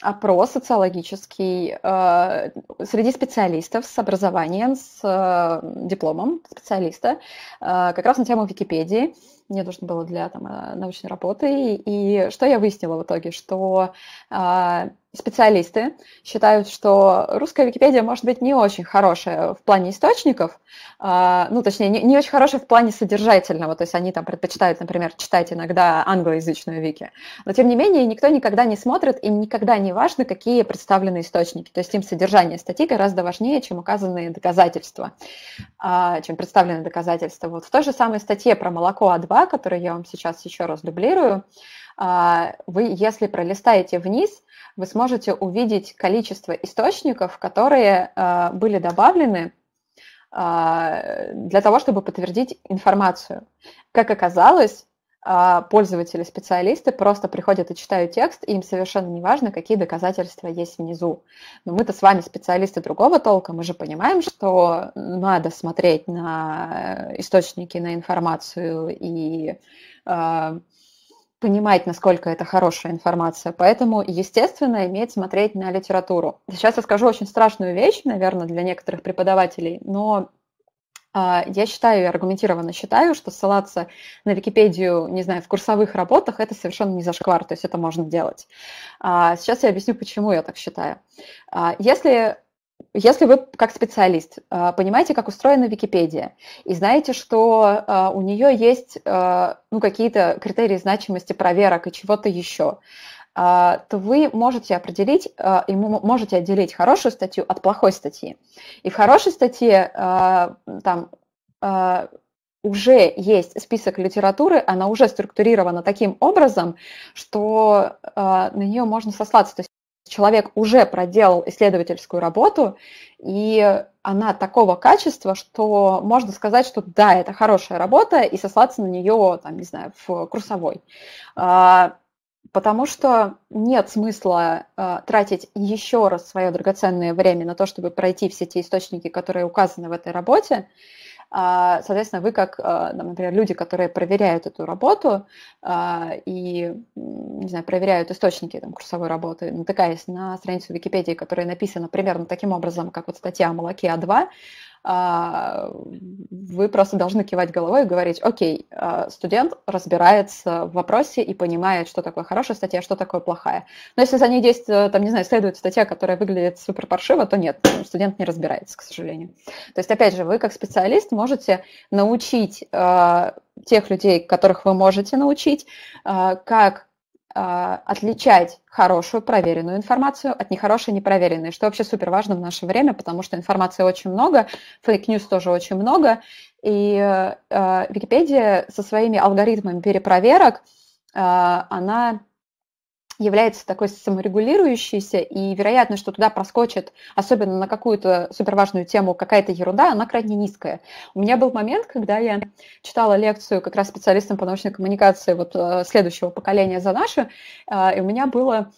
Speaker 2: опрос социологический э, среди специалистов с образованием, с э, дипломом специалиста, э, как раз на тему Википедии мне нужно было для там, э, научной работы. И что я выяснила в итоге? Что а, специалисты считают, что русская Википедия может быть не очень хорошая в плане источников, а, ну, точнее, не, не очень хорошая в плане содержательного, то есть они там предпочитают, например, читать иногда англоязычную Вики, но, тем не менее, никто никогда не смотрит, и никогда не важно, какие представлены источники, то есть им содержание статьи гораздо важнее, чем указанные доказательства, а, чем представленные доказательства. Вот в той же самой статье про молоко А2 глава, которую я вам сейчас еще раз дублирую, а, вы, если пролистаете вниз, вы сможете увидеть количество источников, которые а, были добавлены а, для того, чтобы подтвердить информацию. Как оказалось, а, пользователи, специалисты просто приходят и читают текст, и им совершенно не важно, какие доказательства есть внизу. Но мы-то с вами специалисты другого толка, мы же понимаем, что надо смотреть на э, источники, на информацию и а, понимать, насколько это хорошая информация. Поэтому, естественно, имеет смотреть на литературу. Сейчас я скажу очень страшную вещь, наверное, для некоторых преподавателей, но а, я считаю и аргументированно считаю, что ссылаться на Википедию, не знаю, в курсовых работах это совершенно не зашквар, то есть это можно делать. А, сейчас я объясню, почему я так считаю. А, если если вы как специалист понимаете, как устроена Википедия, и знаете, что у нее есть ну, какие-то критерии значимости проверок и чего-то еще, а, то вы можете определить, а, и можете отделить хорошую статью от плохой статьи. И в хорошей статье а, там уже есть список литературы, она уже структурирована таким образом, что на нее можно сослаться. То есть человек уже проделал исследовательскую работу, и она такого качества, что можно сказать, что да, это хорошая работа, и сослаться на нее, там, не знаю, в курсовой. Потому что нет смысла э, тратить еще раз свое драгоценное время на то, чтобы пройти все те источники, которые указаны в этой работе. Э, соответственно, вы как, э, например, люди, которые проверяют эту работу э, и, не знаю, проверяют источники там, курсовой работы, натыкаясь на страницу Википедии, которая написана примерно таким образом, как вот статья о молоке А2, а, вы просто должны кивать головой и говорить, окей, а, студент разбирается в вопросе и понимает, что такое хорошая статья, а что такое плохая. Но если за ней действует, там, не знаю, следует статья, которая выглядит супер паршиво, то нет, студент не разбирается, к сожалению. То есть, опять же, вы как специалист можете научить тех людей, которых вы можете научить, как а, отличать хорошую, проверенную информацию от нехорошей, непроверенной, что вообще супер важно в наше время, потому что информации очень много, фейк-ньюс тоже очень много, и э, Википедия со своими алгоритмами перепроверок, э, она является такой саморегулирующейся, и вероятно, что туда проскочит, особенно на какую-то суперважную тему, какая-то ерунда, она крайне низкая. У меня был момент, когда я читала лекцию как раз специалистам по научной коммуникации вот э, следующего поколения за нашу, э, и у меня было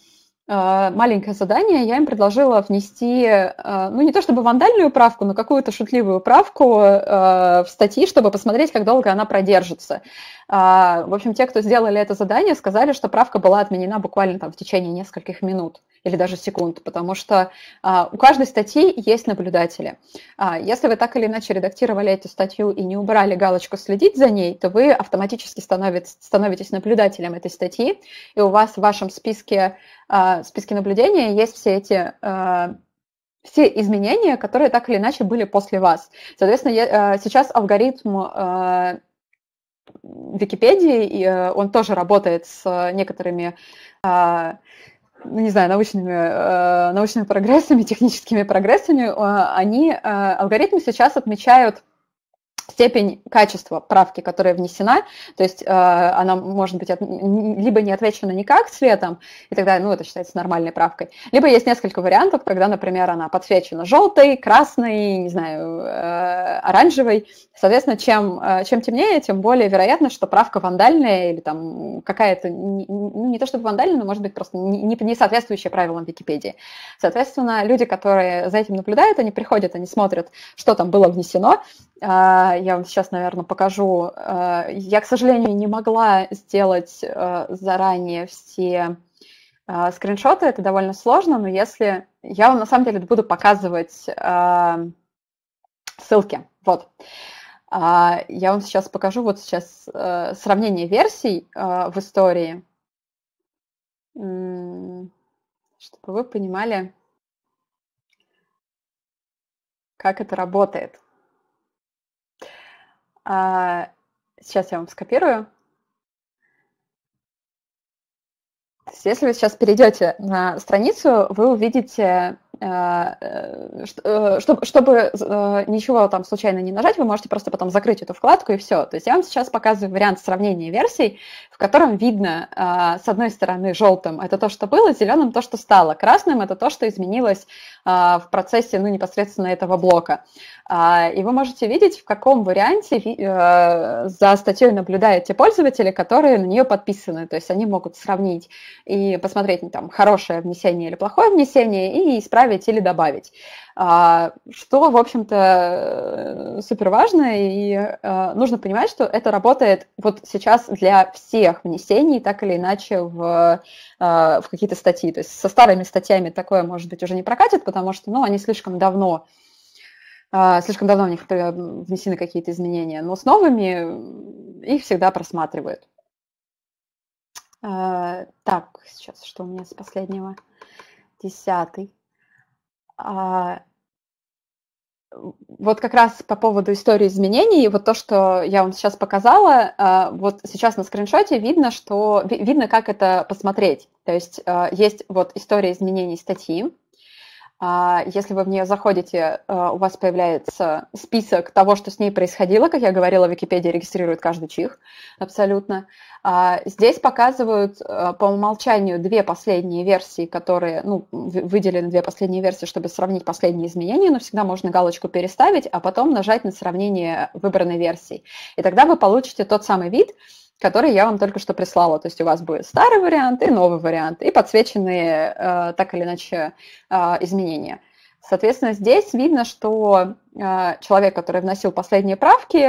Speaker 2: а, маленькое задание, я им предложила внести, а, ну не то чтобы вандальную правку, но какую-то шутливую правку а, в статьи, чтобы посмотреть, как долго она продержится. В общем, те, кто сделали это задание, сказали, что правка была отменена буквально там в течение нескольких минут или даже секунд, потому что а, у каждой статьи есть наблюдатели. А, если вы так или иначе редактировали эту статью и не убрали галочку «следить за ней», то вы автоматически становитесь, становитесь наблюдателем этой статьи, и у вас в вашем списке, а, списке наблюдения есть все эти а, все изменения, которые так или иначе были после вас. Соответственно, я, а, сейчас алгоритм э, Википедии, и а, он тоже работает с некоторыми э, ну, не знаю, научными, э, научными прогрессами, *laughs* техническими прогрессами, э, они, э, алгоритмы сейчас отмечают степень качества правки, которая внесена, то есть э, она может быть от, либо не отвечена никак цветом, и тогда, ну, это считается нормальной правкой, либо есть несколько вариантов, когда, например, она подсвечена желтой, красной, не знаю, э, оранжевой, Соответственно, чем, э, чем темнее, тем более вероятно, что правка вандальная или там какая-то, ну, не то чтобы вандальная, но, может быть, просто не, не соответствующая правилам Википедии. Соответственно, люди, которые за этим наблюдают, они приходят, они смотрят, что там было внесено. А, я вам сейчас, наверное, покажу. А, я, к сожалению, не могла сделать э, заранее все э, скриншоты, это довольно сложно, но если... Я вам, на самом деле, буду показывать ссылки. Вот. Uh, а, я вам сейчас покажу вот сейчас э, сравнение версий э, в истории, чтобы вы понимали, как это работает. А, сейчас я вам скопирую. То есть, если вы сейчас перейдете на страницу, вы увидите Э, э, э, чтобы, чтобы ничего там случайно не нажать, вы можете просто потом закрыть эту вкладку и все. То есть я вам сейчас показываю вариант сравнения версий, в котором видно с одной стороны желтым это то, что было, зеленым то, что стало, красным это то, что изменилось в процессе ну, непосредственно этого блока. А, и вы можете видеть, в каком варианте за статьей наблюдают те пользователи, которые на нее подписаны. То есть они могут сравнить и посмотреть там хорошее внесение или плохое внесение и исправить убавить или добавить. А, что, в общем-то, э, супер важно, и э, нужно понимать, что это работает вот сейчас для всех внесений, так или иначе, в, э, в какие-то статьи. То есть со старыми статьями такое, может быть, уже не прокатит, потому что, ну, они слишком давно слишком давно в них внесены какие-то изменения, но с новыми их всегда просматривают. Так, сейчас что у меня с последнего? Десятый. А, вот как раз по поводу истории изменений, вот то, что я вам сейчас показала, а, вот сейчас на скриншоте видно, что видно, как это посмотреть. То есть а, есть вот история изменений статьи, а если вы в нее заходите, э, у вас появляется список того, что с ней происходило. Как я говорила, Википедия регистрирует каждый чих абсолютно. А здесь показывают э, по умолчанию две последние версии, которые, ну, выделены две последние версии, чтобы сравнить последние изменения, но всегда можно галочку переставить, а потом нажать на сравнение выбранной версии. И тогда вы получите тот самый вид, который я вам только что прислала. То есть у вас будет старый вариант и новый вариант, и подсвеченные э, так или иначе э, изменения. Соответственно, здесь видно, что э, человек, который вносил последние правки,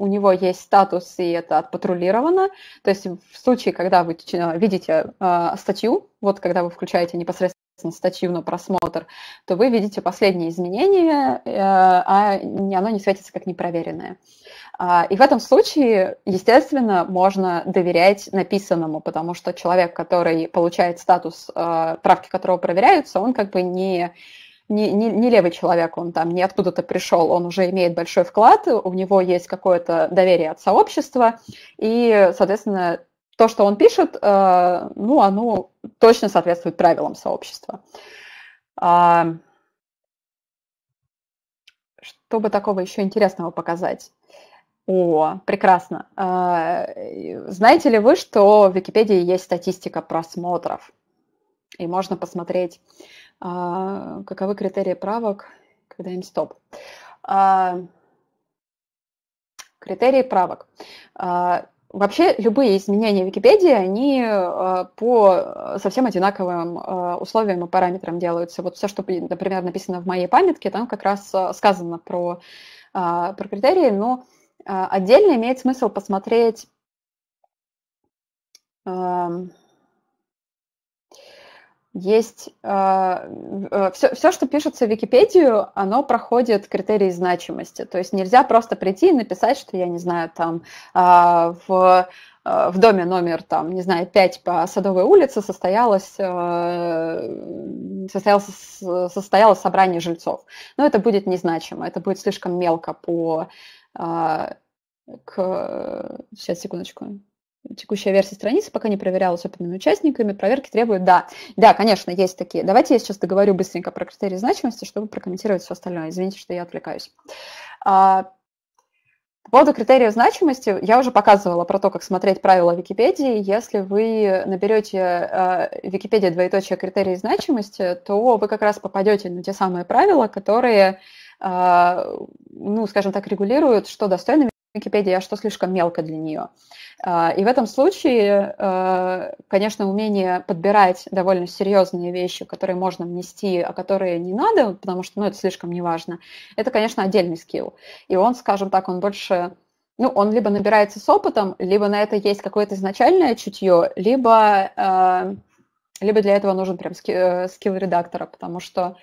Speaker 2: у него есть статус, и это отпатрулировано. То есть в случае, когда вы видите статью, вот когда вы включаете непосредственно статью на просмотр, то вы видите последние изменения, а оно не светится как непроверенное. А, и в этом случае, естественно, можно доверять написанному, потому что человек, который получает статус, правки а, которого проверяются, он как бы не, не, не, не левый человек, он там не откуда-то пришел, он уже имеет большой вклад, у него есть какое-то доверие от сообщества, и, соответственно, то, что он пишет, а, ну, оно точно соответствует правилам сообщества. Что бы такого еще интересного показать? О, прекрасно. А, знаете ли вы, что в Википедии есть статистика просмотров? И можно посмотреть, а, каковы критерии правок, когда им стоп. А, критерии правок. Вообще любые изменения в Википедии, они по совсем одинаковым условиям и параметрам делаются. Вот все, что, например, написано в моей памятке, там как раз сказано про, про критерии, но а, отдельно имеет смысл посмотреть есть а, все, э, все, что пишется в Википедию, оно проходит критерии значимости. То есть нельзя просто прийти и написать, что я не знаю, там а, в, в доме номер там, не знаю, 5 по садовой улице состоялось, э, состоялось, состоялось собрание жильцов. Но это будет незначимо, это будет слишком мелко по а, к... Сейчас, секундочку. Текущая версия страницы пока не проверялась опытными участниками. Проверки требуют, да. Да, конечно, есть такие. Давайте я сейчас договорю быстренько про критерии значимости, чтобы прокомментировать все остальное. Извините, что я отвлекаюсь. А, по поводу критериев значимости, я уже показывала про то, как смотреть правила Википедии. Если вы наберете э, Википедия двоеточие критерии значимости, то вы как раз попадете на те самые правила, которые а, ну, скажем так, регулируют, что достойно Википедии, а что слишком мелко для нее. А, и в этом случае, а, конечно, умение подбирать довольно серьезные вещи, которые можно внести, а которые не надо, потому что ну, это слишком неважно, это, конечно, отдельный скилл. И он, скажем так, он больше ну, он либо набирается с опытом, либо на это есть какое-то изначальное чутье, либо, либо для этого нужен прям э, скилл редактора, потому что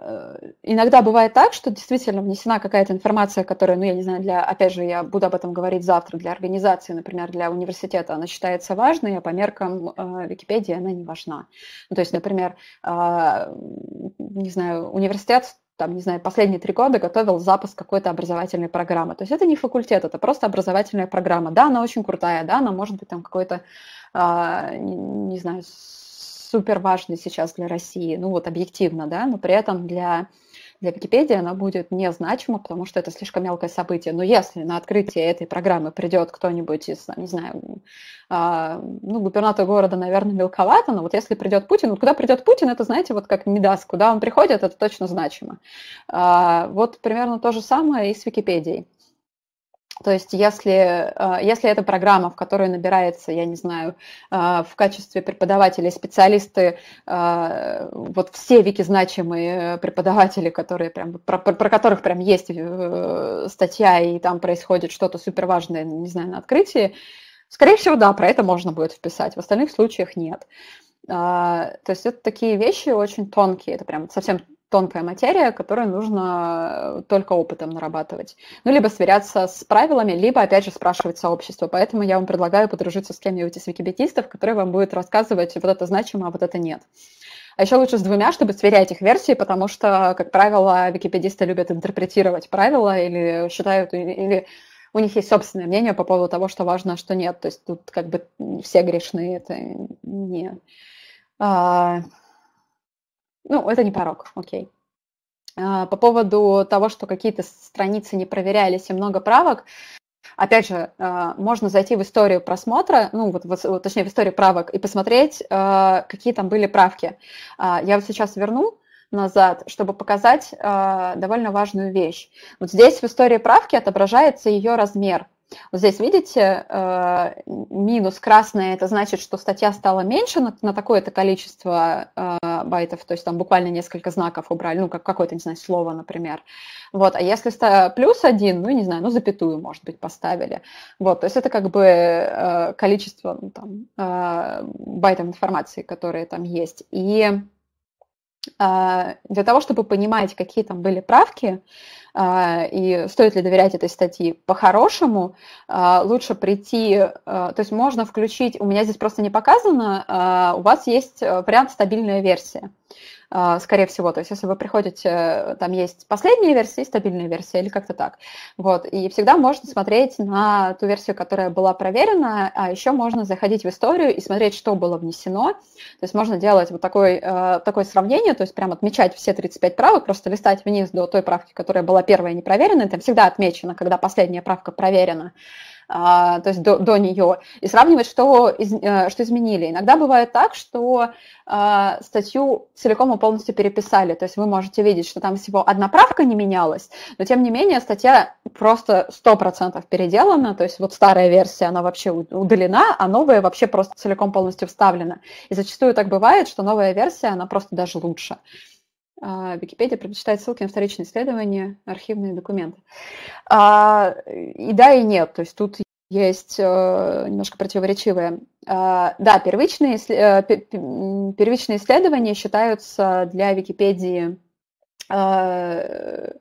Speaker 2: Э, иногда бывает так, что действительно внесена какая-то информация, которая, ну, я не знаю, для, опять же, я буду об этом говорить завтра, для организации, например, для университета она считается важной, а по меркам э, Википедии она не важна. Ну, то есть, например, э, не знаю, университет там, не знаю, последние три года готовил запуск какой-то образовательной программы. То есть это не факультет, это просто образовательная программа. Да, она очень крутая, да, она может быть там какой-то, э, не, не знаю, супер важный сейчас для России, ну вот объективно, да, но при этом для, для Википедии она будет незначима, потому что это слишком мелкое событие. Но если на открытие этой программы придет кто-нибудь из, не знаю, э, ну, губернатор города, наверное, мелковато, но вот если придет Путин, вот ну, куда придет Путин, это, знаете, вот как Мидас, куда он приходит, это точно значимо. Э, вот примерно то же самое и с Википедией. То есть если, э, если это программа, в которой набирается, я не знаю, э, в качестве преподавателей специалисты, э, вот все вики значимые преподаватели, которые прям, про, про которых прям есть статья, и там происходит что-то суперважное, не знаю, на открытии, скорее всего, да, про это можно будет вписать, в остальных случаях нет. А, то есть это такие вещи очень тонкие, это прям совсем тонкая материя, которую нужно э, только опытом нарабатывать. Ну, либо сверяться с правилами, либо, опять же, спрашивать сообщество. Поэтому я вам предлагаю подружиться с кем-нибудь из википедистов, которые вам будут рассказывать, вот это значимо, а вот это нет. А еще лучше с двумя, чтобы сверять их версии, потому что, как правило, википедисты любят интерпретировать правила или считают, или у них есть собственное мнение по поводу того, что важно, а что нет. То есть тут как бы все грешные, это не... А, ну, это не порог, окей. А, по поводу того, что какие-то страницы не проверялись и много правок, опять же, а, можно зайти в историю просмотра, ну, вот, вот точнее, в историю правок и посмотреть, а, какие там были правки. Я вот сейчас верну, назад, чтобы показать довольно важную вещь. Вот здесь в истории правки отображается ее размер. Вот здесь, видите, э, минус красный это значит, что статья стала меньше на, на такое-то количество э, байтов, то есть там буквально несколько знаков убрали, ну, как какое-то, не знаю, слово, например. Вот, а если плюс один, ну, не знаю, ну, запятую, может быть, поставили. Вот, то есть это как бы э, количество ну, там, байтов информации, которые там есть. И а, для того, чтобы понимать, какие там были правки а, и стоит ли доверять этой статье, по-хорошему а, лучше прийти, то есть можно включить, у меня здесь просто не показано, у вас есть прям э, стабильная версия. А, скорее всего. То есть, если вы приходите, э, там есть последняя версия и стабильная версия, или как-то так. Вот. И всегда можно смотреть на ту версию, которая была проверена, а еще можно заходить в историю и смотреть, что было внесено. То есть, можно делать вот такой, э, такое сравнение, то есть, прям отмечать все 35 правок, просто листать вниз до той правки, которая была первая не проверена, там всегда отмечено, когда последняя правка проверена. А, то есть до, до нее, и сравнивать, что, из, э, что изменили. Иногда бывает так, что а, статью целиком и полностью переписали, то есть вы можете видеть, что там всего одна правка не менялась, но тем не менее статья просто 100% переделана, то есть вот старая версия, она вообще удалена, а новая вообще просто целиком полностью вставлена. И зачастую так бывает, что новая версия, она просто даже лучше. А, Википедия предпочитает ссылки на вторичные исследования, архивные документы. А, и да, и нет. То есть тут есть э, немножко противоречивые. А, да, первичные, э, первичные исследования считаются для Википедии, э,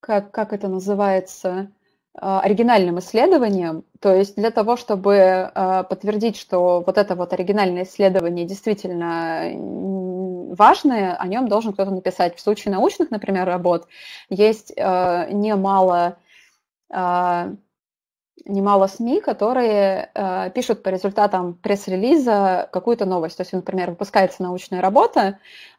Speaker 2: как, как это называется, а, оригинальным исследованием. То есть для того, чтобы а, подтвердить, что вот это вот оригинальное исследование действительно важное, о нем должен кто-то написать. В случае научных, например, работ есть э, немало, э, немало СМИ, которые э, пишут по результатам пресс-релиза какую-то новость. То есть, например, выпускается научная работа, э,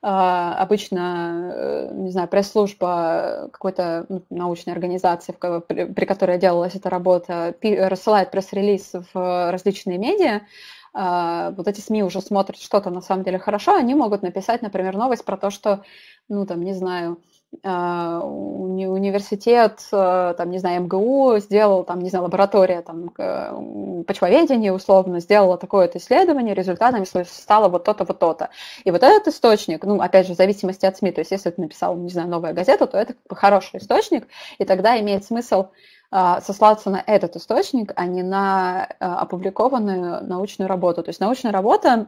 Speaker 2: обычно, э, не знаю, пресс-служба какой-то ну, научной организации, в, при, при которой делалась эта работа, пи, рассылает пресс-релиз в различные медиа, а, вот эти СМИ уже смотрят что-то на самом деле хорошо, они могут написать, например, новость про то, что, ну, там, не знаю, э, уни университет, а, там, не знаю, МГУ сделал, там, не знаю, лаборатория, там, почвоведение условно, сделала такое-то исследование, результатами стало вот то-то, вот то-то. И вот этот источник, ну, опять же, в зависимости от СМИ, то есть если ты написал, не знаю, новая газета, то это как бы хороший источник, и тогда имеет смысл а, сослаться на этот источник, а не на а, опубликованную научную работу. То есть научная работа,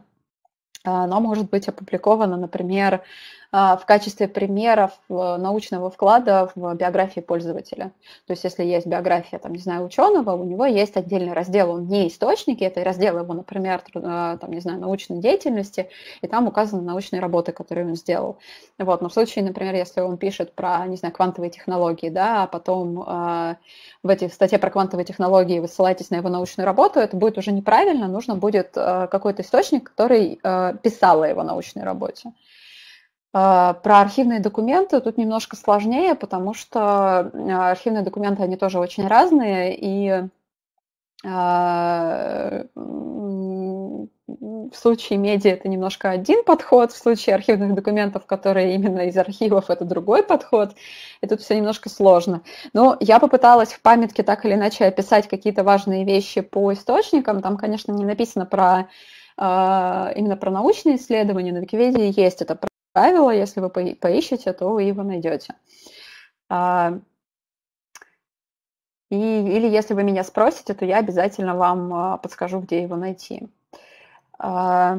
Speaker 2: а, она может быть опубликована, например, а, в качестве примеров э, научного вклада в биографии пользователя. То есть если есть биография, там, не знаю, ученого, у него есть отдельный раздел, он не источники, это раздел его, например, а, там, не знаю, научной деятельности, и там указаны научные работы, которые он сделал. Вот, но в случае, например, если он пишет про, не знаю, квантовые технологии, да, а потом э, в этой статье про квантовые технологии вы ссылаетесь на его научную работу, это будет уже неправильно, нужно будет э, какой-то источник, который э, писал о его научной работе. А, про архивные документы тут немножко сложнее, потому что а, архивные документы, они тоже очень разные, и а, в случае медиа это немножко один подход, в случае архивных документов, которые именно из архивов, это другой подход, и тут все немножко сложно. Но я попыталась в памятке так или иначе описать какие-то важные вещи по источникам, там, конечно, не написано про именно про научные исследования на Википедии есть. Это правило, если вы поищете, то вы его найдете. А, и, или если вы меня спросите, то я обязательно вам а, подскажу, где его найти. А,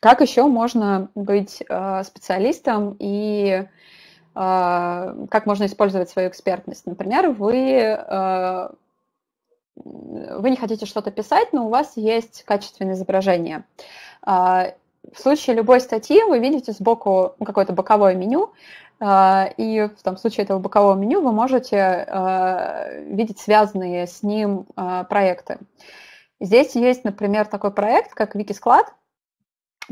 Speaker 2: как еще можно быть специалистом и как можно использовать свою экспертность? Например, вы, вы не хотите что-то писать, но у вас есть качественное изображение в случае любой статьи вы видите сбоку ну, какое-то боковое меню, а, и в том случае этого бокового меню вы можете а, видеть связанные с ним а, проекты. Здесь есть, например, такой проект, как Wikisклад,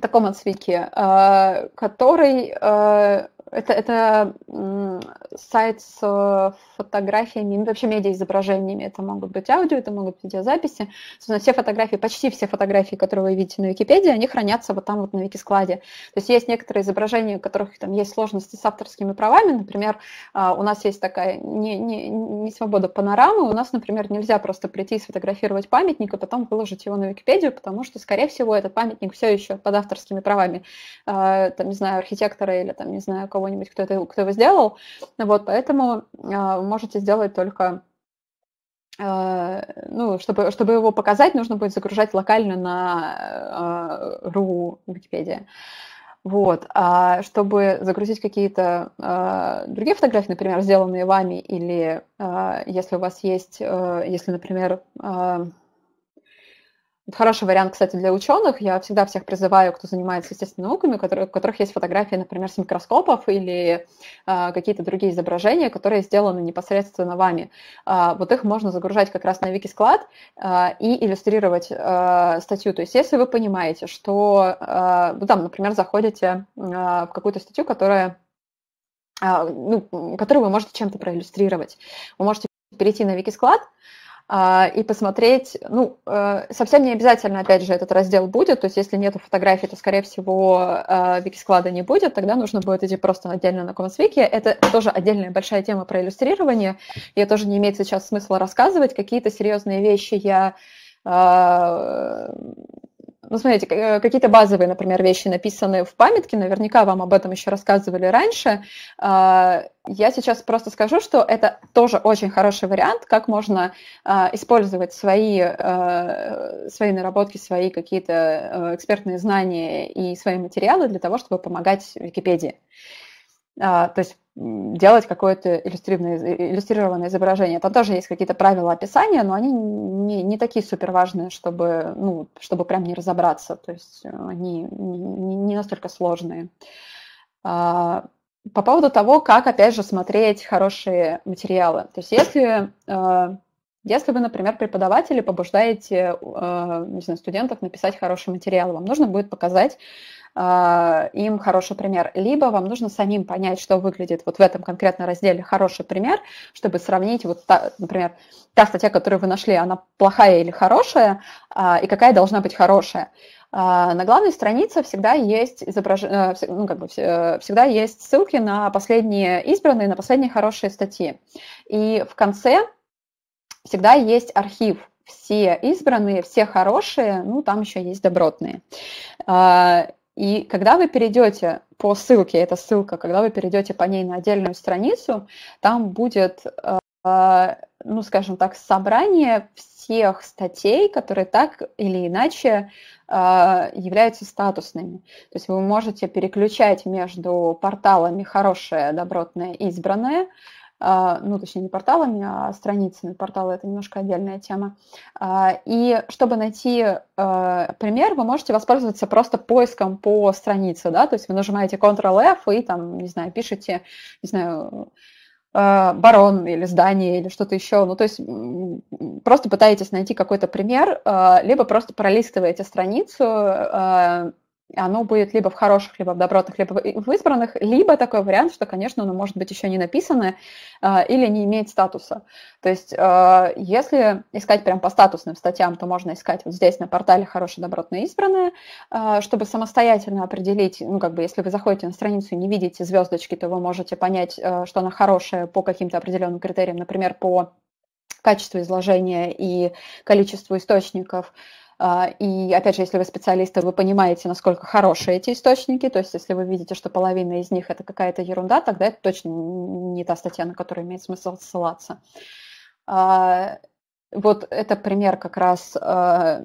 Speaker 2: таком отсвике, э, который э, это, это сайт с э, фотографиями, ну, вообще медиаизображениями. Это могут быть аудио, это могут быть видеозаписи. Собственно, все фотографии, почти все фотографии, которые вы видите на Википедии, они хранятся вот там вот на Викискладе. То есть есть некоторые изображения, у которых там есть сложности с авторскими правами. Например, у нас есть такая не, не, не свобода панорамы. У нас, например, нельзя просто прийти и сфотографировать памятник и потом выложить его на Википедию, потому что, скорее всего, этот памятник все еще под авторскими правами, э, там, не знаю, архитектора или, там, не знаю, кого-нибудь, кто, это, кто его сделал. Вот, поэтому э, можете сделать только э, ну, чтобы, чтобы его показать, нужно будет загружать локально на ру Википедия. Вот. А чтобы загрузить какие-то э, другие фотографии, например, сделанные вами, или э, если у вас есть, э, если, например, э, это хороший вариант, кстати, для ученых. Я всегда всех призываю, кто занимается естественными науками, которые, у которых есть фотографии, например, с микроскопов или а, какие-то другие изображения, которые сделаны непосредственно вами. А, вот их можно загружать как раз на Wikisклад а, и иллюстрировать статью. То есть если вы понимаете, что, э, там, например, заходите в какую-то статью, которая, ну, которую вы можете чем-то проиллюстрировать, вы можете перейти на Wikisклад, склад а, и посмотреть, ну, э, совсем не обязательно, опять же, этот раздел будет, то есть если нету фотографий, то, скорее всего, э, вики-склада не будет, тогда нужно будет идти просто отдельно на Комсвики. Это тоже отдельная большая тема про иллюстрирование, Я тоже не имеет сейчас смысла рассказывать, какие-то серьезные вещи я э, ну, смотрите, э, какие-то базовые, например, вещи написаны в памятке, наверняка вам об этом еще рассказывали раньше. А, я сейчас просто скажу, что это тоже очень хороший вариант, как можно а, использовать свои, э, свои наработки, свои какие-то э, экспертные знания и свои материалы для того, чтобы помогать Википедии. А, то есть делать какое-то э, иллюстрированное изображение. Там тоже есть какие-то правила описания, но они не, не такие супер важные, чтобы, ну, чтобы прям не разобраться. То есть э, они не, настолько сложные. А, по поводу того, как, опять же, смотреть хорошие материалы. То есть если, э, если вы, например, преподаватели побуждаете не знаю, студентов написать хороший материал, вам нужно будет показать а, им хороший пример. Либо вам нужно самим понять, что выглядит вот в этом конкретном разделе хороший пример, чтобы сравнить, вот, та, например, та статья, которую вы нашли, она плохая или хорошая, а, и какая должна быть хорошая. А, на главной странице всегда есть изображ... Э, ну, как бы, э, всегда есть ссылки на последние избранные, на последние хорошие статьи. И в конце всегда есть архив, все избранные, все хорошие, ну, там еще есть добротные. И когда вы перейдете по ссылке, эта ссылка, когда вы перейдете по ней на отдельную страницу, там будет, а, ну, скажем так, собрание всех статей, которые так или иначе а, являются статусными. То есть вы можете переключать между порталами «Хорошее», «Добротное», «Избранное», а, ну, точнее, не порталами, а страницами. Порталы – это немножко отдельная тема. А, и чтобы найти а, пример, вы можете воспользоваться просто поиском по странице, да, то есть вы нажимаете Ctrl-F и там, не знаю, пишете, не знаю, барон или здание или что-то еще. Ну, то есть просто пытаетесь найти какой-то пример, либо просто пролистываете страницу, оно будет либо в хороших, либо в добротных, либо в избранных, либо такой вариант, что, конечно, оно может быть еще не написано э, или не имеет статуса. То есть, э, если искать прям по статусным статьям, то можно искать вот здесь на портале «Хорошее, добротное, избранное», э, чтобы самостоятельно определить, ну, как бы, если вы заходите на страницу и не видите звездочки, то вы можете понять, что она хорошая по каким-то определенным критериям, например, по качеству изложения и количеству источников, а, и опять же, если вы специалисты, вы понимаете, насколько хорошие эти источники. То есть, если вы видите, что половина из них это какая-то ерунда, тогда это точно не та статья, на которую имеет смысл ссылаться. А, вот это пример как раз а,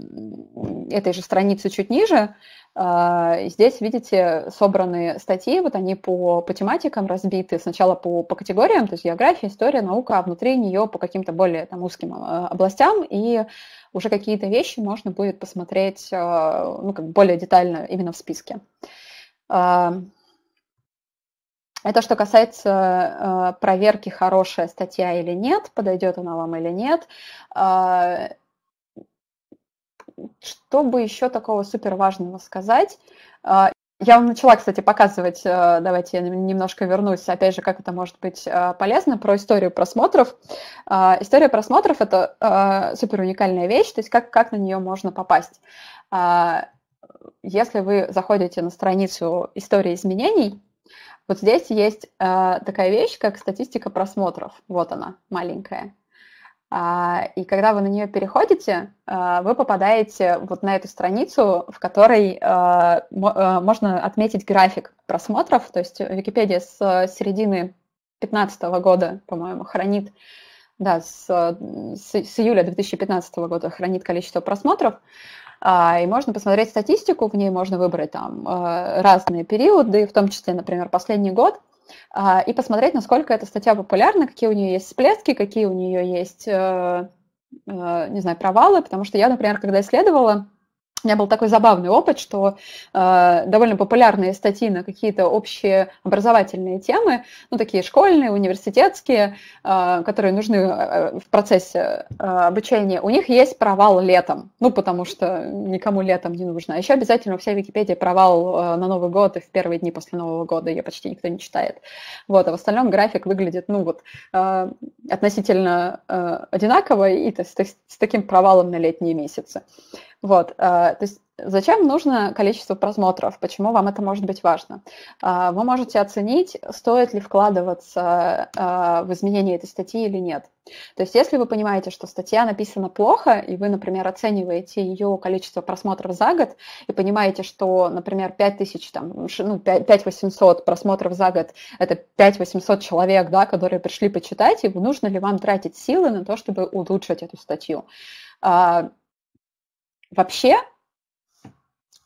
Speaker 2: этой же страницы чуть ниже. А, здесь, видите, собраны статьи, вот они по, по тематикам разбиты, сначала по, по категориям, то есть география, история, наука, а внутри нее по каким-то более там, узким а, областям, и уже какие-то вещи можно будет посмотреть а, ну, как более детально именно в списке. Это что касается проверки, хорошая статья или нет, подойдет она вам или нет что бы еще такого супер важного сказать? А, я вам начала, кстати, показывать, а, давайте я немножко вернусь, опять же, как это может быть а, полезно, про историю просмотров. История просмотров – это супер уникальная вещь, то есть как, как на нее можно попасть. Если вы заходите на страницу истории изменений, вот здесь есть такая вещь, как статистика просмотров. Вот она, маленькая. А, и когда вы на нее переходите, а, вы попадаете вот на эту страницу, в которой а, можно отметить график просмотров. То есть Википедия с э, середины 2015 года, по-моему, хранит, да, с, с, с июля 2015 года хранит количество просмотров. И можно посмотреть статистику, в ней можно выбрать там э, разные периоды, в том числе, например, последний год – а, и посмотреть, насколько эта статья популярна, какие у нее есть всплески, какие у нее есть, э, э, не знаю, провалы, потому что я, например, когда исследовала, у меня был такой забавный опыт, что э, довольно популярные статьи на какие-то общие образовательные темы, ну такие школьные, университетские, э, которые нужны э, в процессе э, обучения, у них есть провал летом, ну потому что никому летом не нужно. А еще обязательно вся Википедия провал э, на Новый год и в первые дни после Нового года ее почти никто не читает. Вот, а в остальном график выглядит, ну вот, э, относительно э, одинаково и с, с таким провалом на летние месяцы. Вот, э, то есть Зачем нужно количество просмотров? Почему вам это может быть важно? Э, вы можете оценить, стоит ли вкладываться э, в изменение этой статьи или нет. То есть если вы понимаете, что статья написана плохо, и вы, например, оцениваете ее количество просмотров за год, и понимаете, что, например, 5000, там, ну, 5800 просмотров за год – это 5800 человек, да, которые пришли почитать, и нужно ли вам тратить силы на то, чтобы улучшить эту статью? Вообще,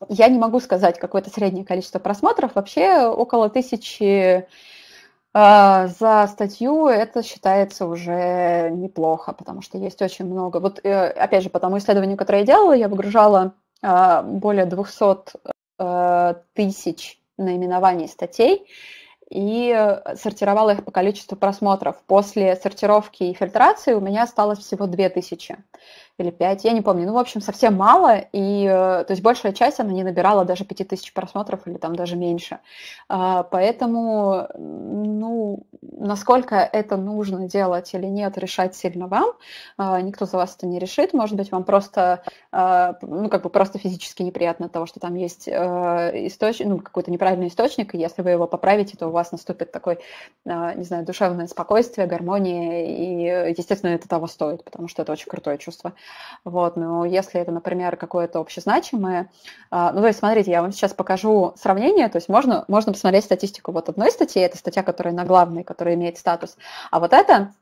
Speaker 2: я не могу сказать какое-то среднее количество просмотров. Вообще около тысячи а, за статью это считается уже неплохо, потому что есть очень много. Вот э, опять же, по тому исследованию, которое я делала, я выгружала а, более 200 э, тысяч наименований статей и э, сортировала их по количеству просмотров. После сортировки и фильтрации у меня осталось всего 2000 или 5, я не помню. Ну, в общем, совсем мало, и э, то есть большая часть, она не набирала даже 5000 просмотров или там даже меньше. А, поэтому, ну, насколько это нужно делать или нет, решать сильно вам. А, никто за вас это не решит. Может быть, вам просто, а, ну, как бы просто физически неприятно от того, что там есть э, источник, ну, какой-то неправильный источник, и если вы его поправите, то у вас наступит такой, не знаю, душевное спокойствие, гармония, и, э, естественно, это того стоит, потому что это очень крутое чувство. Вот, но если это, например, какое-то общезначимое, а, ну, то есть, смотрите, я вам сейчас покажу сравнение, то есть можно, можно посмотреть статистику вот одной статьи, это статья, которая на главной, которая имеет статус, а вот это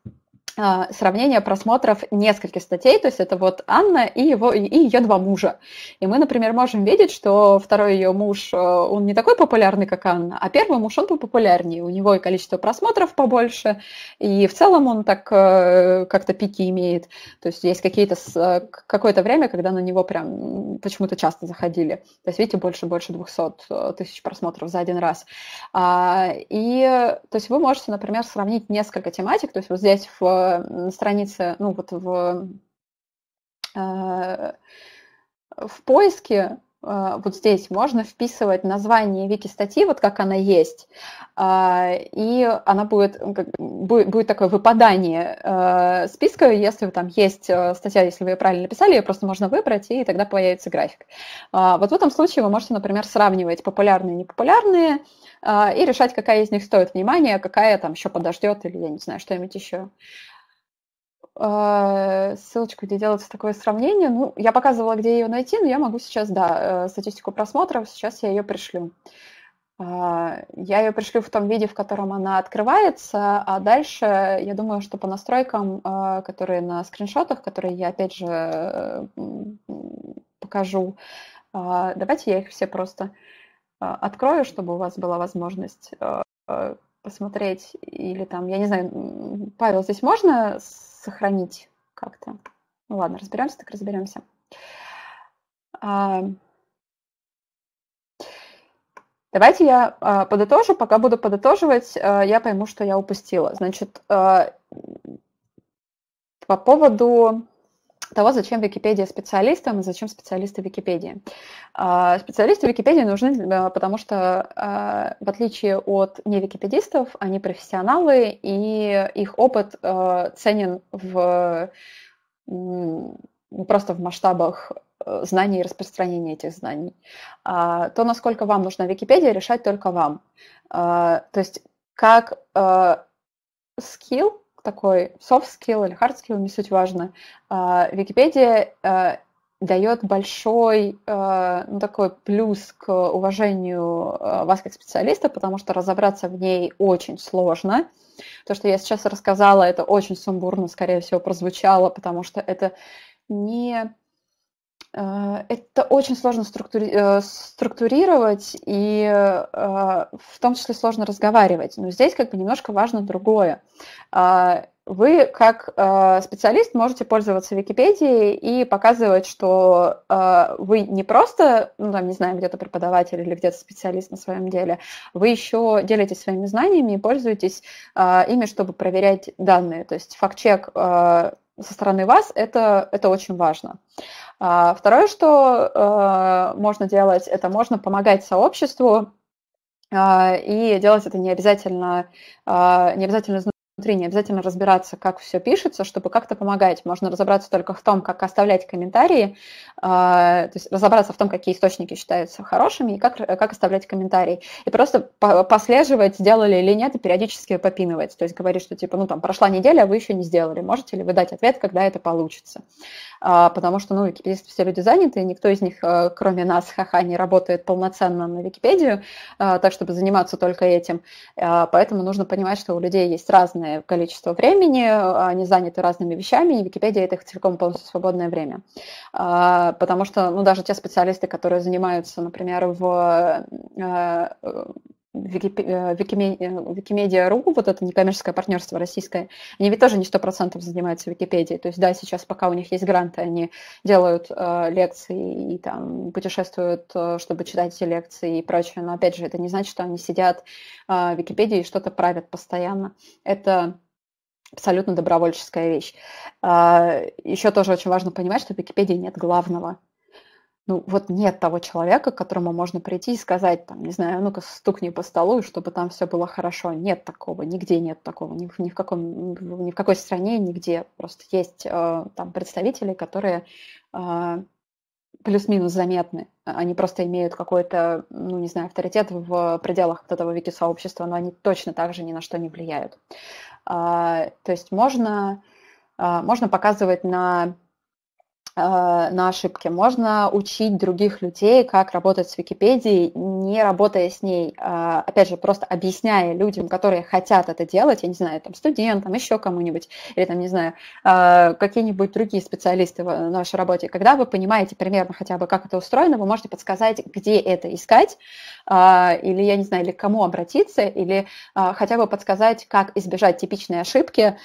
Speaker 2: а, сравнение просмотров нескольких статей, то есть это вот Анна и, его, и ее два мужа. И мы, например, можем видеть, что второй ее муж, э, он не такой популярный, как Анна, а первый муж, он был популярнее, у него и количество просмотров побольше, и в целом он так э, как-то пики имеет. То есть есть какие-то, э, какое-то время, когда на него прям почему-то часто заходили. То есть, видите, больше-больше 200 тысяч просмотров за один раз. А, и, то есть вы можете, например, сравнить несколько тематик, то есть вот здесь в странице, ну вот в, э, в поиске э, вот здесь можно вписывать название вики статьи, вот как она есть, а, и она будет, будет, будет такое выпадание э, списка, если там есть статья, если вы ее правильно написали, ее просто можно выбрать, и тогда появится график. А, вот в этом случае вы можете, например, сравнивать популярные и непопулярные, а, и решать, какая из них стоит внимания, какая там еще подождет или я не знаю, что-нибудь еще. А, Ссылочку, где делается такое сравнение. Ну, я показывала, где ее найти, но я могу сейчас, да, э, статистику просмотров, сейчас я ее пришлю. А, я ее пришлю в том виде, в котором она открывается, а дальше я думаю, что по настройкам, которые на скриншотах, которые я опять же э, покажу, давайте я их все просто а, открою, чтобы у вас была возможность а, а, посмотреть, или там, я не знаю, Павел, здесь можно сохранить как-то? Ну ладно, разберемся, так разберемся. Давайте я подытожу. Пока буду подытоживать, я пойму, что я упустила. Значит, по поводу того, зачем Википедия специалистам и зачем специалисты Википедии. А, специалисты Википедии нужны, э, потому что, э, в отличие от невикипедистов, они профессионалы, и их опыт э, ценен в, просто в масштабах знаний и распространения этих знаний. А, то, насколько вам нужна Википедия, решать только вам. А, то есть как скилл, такой soft skill или hard skill, не суть важно, а, Википедия э, дает большой э, ну, такой плюс к уважению э, вас как специалиста, потому что разобраться в ней очень сложно. То, что я сейчас рассказала, это очень сумбурно, скорее всего, прозвучало, потому что это не Э, это очень сложно структури- э, структурировать и э, в том числе сложно разговаривать. Но здесь как бы немножко важно другое. Вы как специалист можете пользоваться Википедией и показывать, что вы не просто, ну, там, не знаю, где-то преподаватель или где-то специалист на своем деле, вы еще делитесь своими знаниями и пользуетесь ими, чтобы проверять данные. То есть факт-чек со стороны вас, это, это очень важно. А, второе, что э, можно делать, это можно помогать сообществу, а, и делать это не обязательно, а, не обязательно внутри, не обязательно разбираться, как все пишется, чтобы как-то помогать. Можно разобраться только в том, как оставлять комментарии, а, то есть разобраться в том, какие источники считаются хорошими и как, как оставлять комментарии. И просто послеживать, сделали или нет, и периодически попинывать. То есть говорить, что типа, ну там, прошла неделя, а вы еще не сделали. Можете ли вы дать ответ, когда это получится? А, потому что, ну, википедисты все люди заняты, и никто из них, э, кроме нас, ха-ха, не работает полноценно на Википедию, а, так, чтобы заниматься только этим. Поэтому нужно понимать, что у людей есть разные огромное количество времени, а, они заняты разными вещами, и Википедия – это их целиком полностью свободное время. А, потому что, ну, даже те специалисты, которые занимаются, например, в э, Википедия.ру, э, э, вот это некоммерческое партнерство российское, они ведь тоже не сто процентов занимаются Википедией. То есть, да, сейчас пока у них есть гранты, они делают э, лекции и там путешествуют, э, чтобы читать эти лекции и прочее. Но, опять же, это не значит, что они сидят э, в Википедии и что-то правят постоянно. Это абсолютно добровольческая вещь. А, еще тоже очень важно понимать, что в Википедии нет главного ну, вот нет того человека, к которому можно прийти и сказать, там, не знаю, ну-ка стукни по столу, чтобы там все было хорошо. Нет такого, нигде нет такого, ни, в, ни, в, каком, ни в какой стране, нигде. Просто есть э, там представители, которые э, плюс-минус заметны. Они просто имеют какой-то, ну, не знаю, авторитет в пределах вот этого вики-сообщества, но они точно так же ни на что не влияют. Э, то есть можно, э, можно показывать на Э, на ошибки. Можно учить других людей, как работать с Википедией, не работая с ней, а, опять же, просто объясняя людям, которые хотят это делать, я не знаю, там, студентам, еще кому-нибудь, или там, не знаю, а, какие-нибудь другие специалисты в нашей работе. Когда вы понимаете примерно хотя бы, как это устроено, вы можете подсказать, где это искать, а, или, я не знаю, или к кому обратиться, или хотя бы подсказать, как избежать типичной ошибки,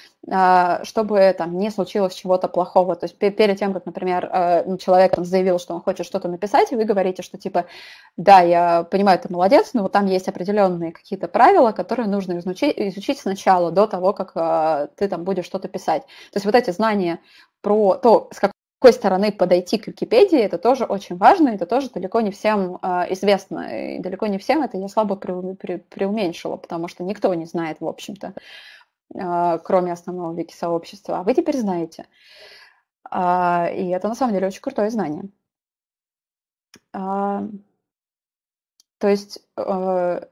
Speaker 2: чтобы там не случилось чего-то плохого. То есть перед тем, как, например, например, э, ну, человек там заявил, что он хочет что-то написать, и вы говорите, что типа, да, я понимаю, ты молодец, но вот там есть определенные какие-то правила, которые нужно изучить, изучить сначала, до того, как э, ты там будешь что-то писать. То есть вот эти знания про то, с какой стороны подойти к Википедии, это тоже очень важно, это тоже далеко не всем э, известно, и далеко не всем это я слабо пре- пре- потому что никто не знает, в общем-то, э, кроме основного вики-сообщества, а вы теперь знаете. Э, а, и это на самом деле очень крутое знание. А, то есть а,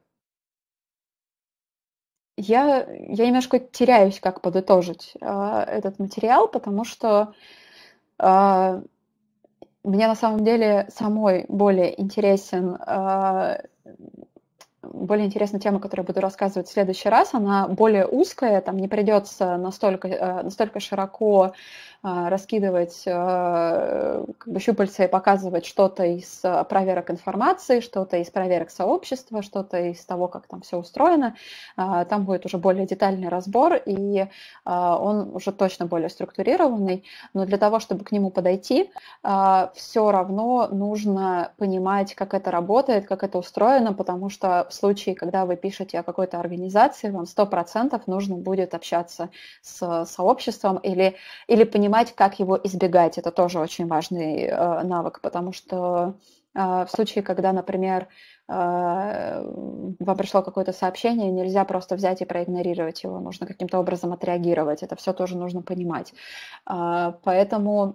Speaker 2: я, я немножко теряюсь, как подытожить а, этот материал, потому что а, мне на самом деле самой более интересен а, более интересная тема, которую я буду рассказывать в следующий раз, она более узкая, там не придется настолько, э, настолько широко а, раскидывать а, как бы, щупальца и показывать что-то из а, проверок информации, что-то из проверок сообщества, что-то из того, как там все устроено. Там будет уже более детальный разбор, и он уже точно более структурированный. Но для того, чтобы к нему подойти, все равно нужно понимать, как это работает, как это устроено, потому что в случае, когда вы пишете о какой-то организации, вам 100% нужно будет общаться с сообществом или, или понимать, понимать, как его избегать. Это тоже очень важный э, навык, потому что э, в случае, когда, например, э, вам пришло какое-то сообщение, нельзя просто взять и проигнорировать его, нужно каким-то образом отреагировать. Это все тоже нужно понимать. Э, поэтому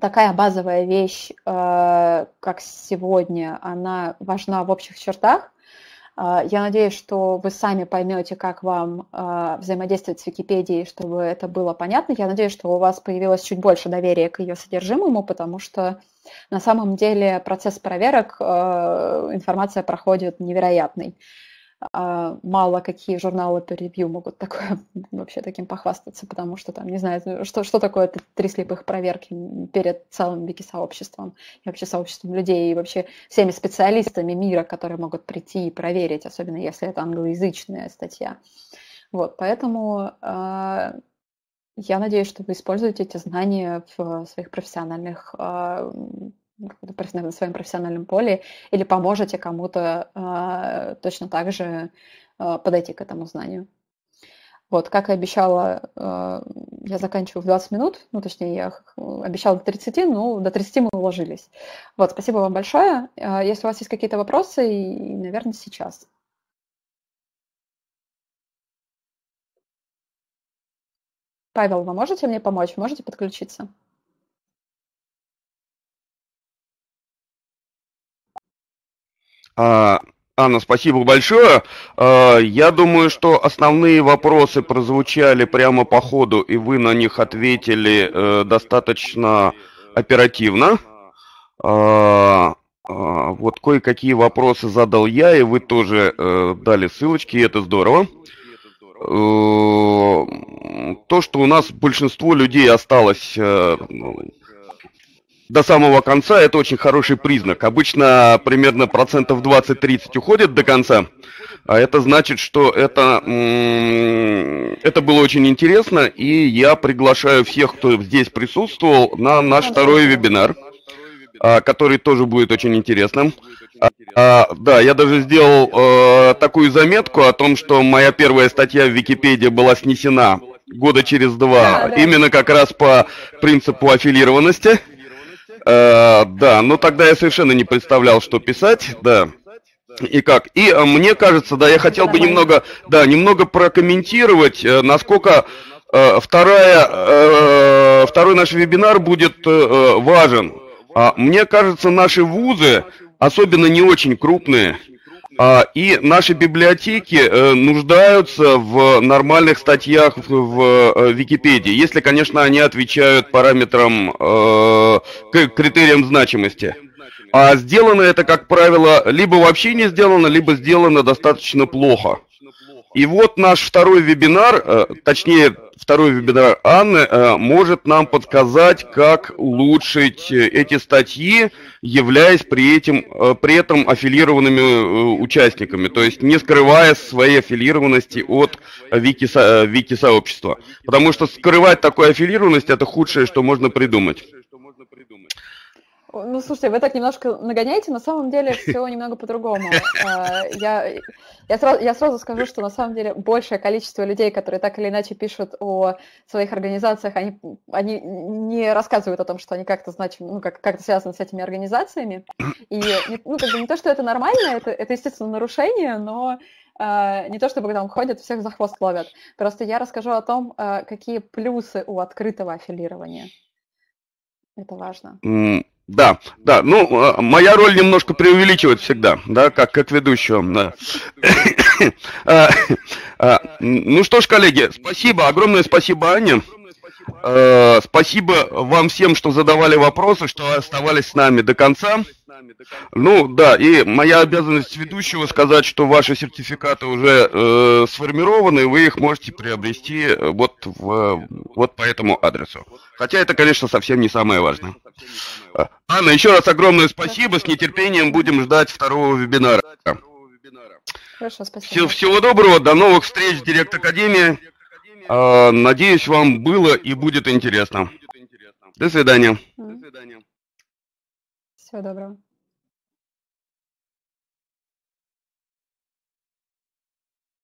Speaker 2: такая базовая вещь, как сегодня, она важна в общих чертах, а, я надеюсь, что вы сами поймете, как вам а, взаимодействовать с Википедией, чтобы это было понятно. Я надеюсь, что у вас появилось чуть больше доверия к ее содержимому, потому что на самом деле процесс проверок а, информация проходит невероятный. А, мало какие журналы по ревью могут такое, *laughs* вообще таким похвастаться, потому что там, не знаю, что, что такое три слепых проверки перед целым вики-сообществом и вообще сообществом людей, и вообще всеми специалистами мира, которые могут прийти и проверить, особенно если это англоязычная статья. Вот, поэтому э, я надеюсь, что вы используете эти знания в своих профессиональных э, ну, на своем профессиональном поле, или поможете кому-то э, точно так же э, подойти к этому знанию. Вот, как и обещала, э, я заканчиваю в 20 минут, ну, точнее, я обещала до 30, ну, до 30 мы уложились. Вот, спасибо вам большое. Если у вас есть какие-то вопросы, и, наверное, сейчас. Павел, вы можете мне помочь? Можете подключиться?
Speaker 1: А, Анна, спасибо большое. А, я думаю, что основные вопросы прозвучали прямо по ходу, и вы на них ответили э, достаточно оперативно. А, вот кое-какие вопросы задал я, и вы тоже э, дали ссылочки, и это здорово. Э, то, что у нас большинство людей осталось до самого конца, это очень хороший признак. Обычно примерно процентов 20-30 уходит до конца. А это значит, что это, это было очень интересно, и я приглашаю всех, кто здесь присутствовал, на наш второй вебинар, а, который тоже будет очень интересным. А, а, да, я даже сделал э, такую заметку о том, что моя первая статья в Википедии была снесена года через два, да, да. именно как раз по принципу аффилированности. Э, да, но тогда я совершенно не представлял, что писать, да. И как? И э, мне кажется, да, я хотел бы немного, да, немного прокомментировать, э, насколько вторая, второй наш вебинар будет важен. А мне кажется, наши вузы, особенно не очень крупные, а, и наши библиотеки э, нуждаются в нормальных статьях в э, Википедии, если, конечно, они отвечают параметрам, э, критериям значимости. А сделано это, как правило, либо вообще не сделано, либо сделано достаточно плохо. И вот наш второй вебинар, э, точнее, второй вебинар Анны э, может нам подсказать, как улучшить э, эти статьи, являясь при, этим, при этом аффилированными участниками, то есть не скрывая своей аффилированности от вики, вики-сообщества. Потому что скрывать такую аффилированность – это худшее, что можно придумать.
Speaker 2: Ну, слушайте, вы так немножко нагоняете, на самом деле *laughs* все немного по-другому. Э, я, я, сразу, я сразу скажу, что на самом деле большее количество людей, которые так или иначе пишут о своих организациях, они, они не рассказывают о том, что они как-то значим, ну, как, как-то связаны с этими организациями. И, ну, как бы не то, что это нормально, это, это естественно, нарушение, но э, не то чтобы там ходят, всех за хвост ловят. Просто я расскажу о том, э, какие плюсы у открытого аффилирования. Это
Speaker 1: важно. Да, да, ну, а, моя роль немножко преувеличивает всегда, да, как, как ведущего. Да. *coughs* А, а, ну что ж, коллеги, спасибо, огромное спасибо Ане. Спасибо вам всем, что задавали вопросы, что оставались с нами до конца. Ну да, и моя обязанность ведущего сказать, что ваши сертификаты уже э, сформированы, вы их можете приобрести э, вот, в, вот по этому адресу. Хотя это, конечно, совсем не самое важное. А, Анна, еще раз огромное спасибо. С нетерпением будем ждать второго вебинара.
Speaker 2: Хорошо, спасибо.
Speaker 1: Всего, доброго, до новых встреч, Директ Академия. А, надеюсь, вам было и будет интересно. До свидания.
Speaker 2: До свидания. Всего доброго.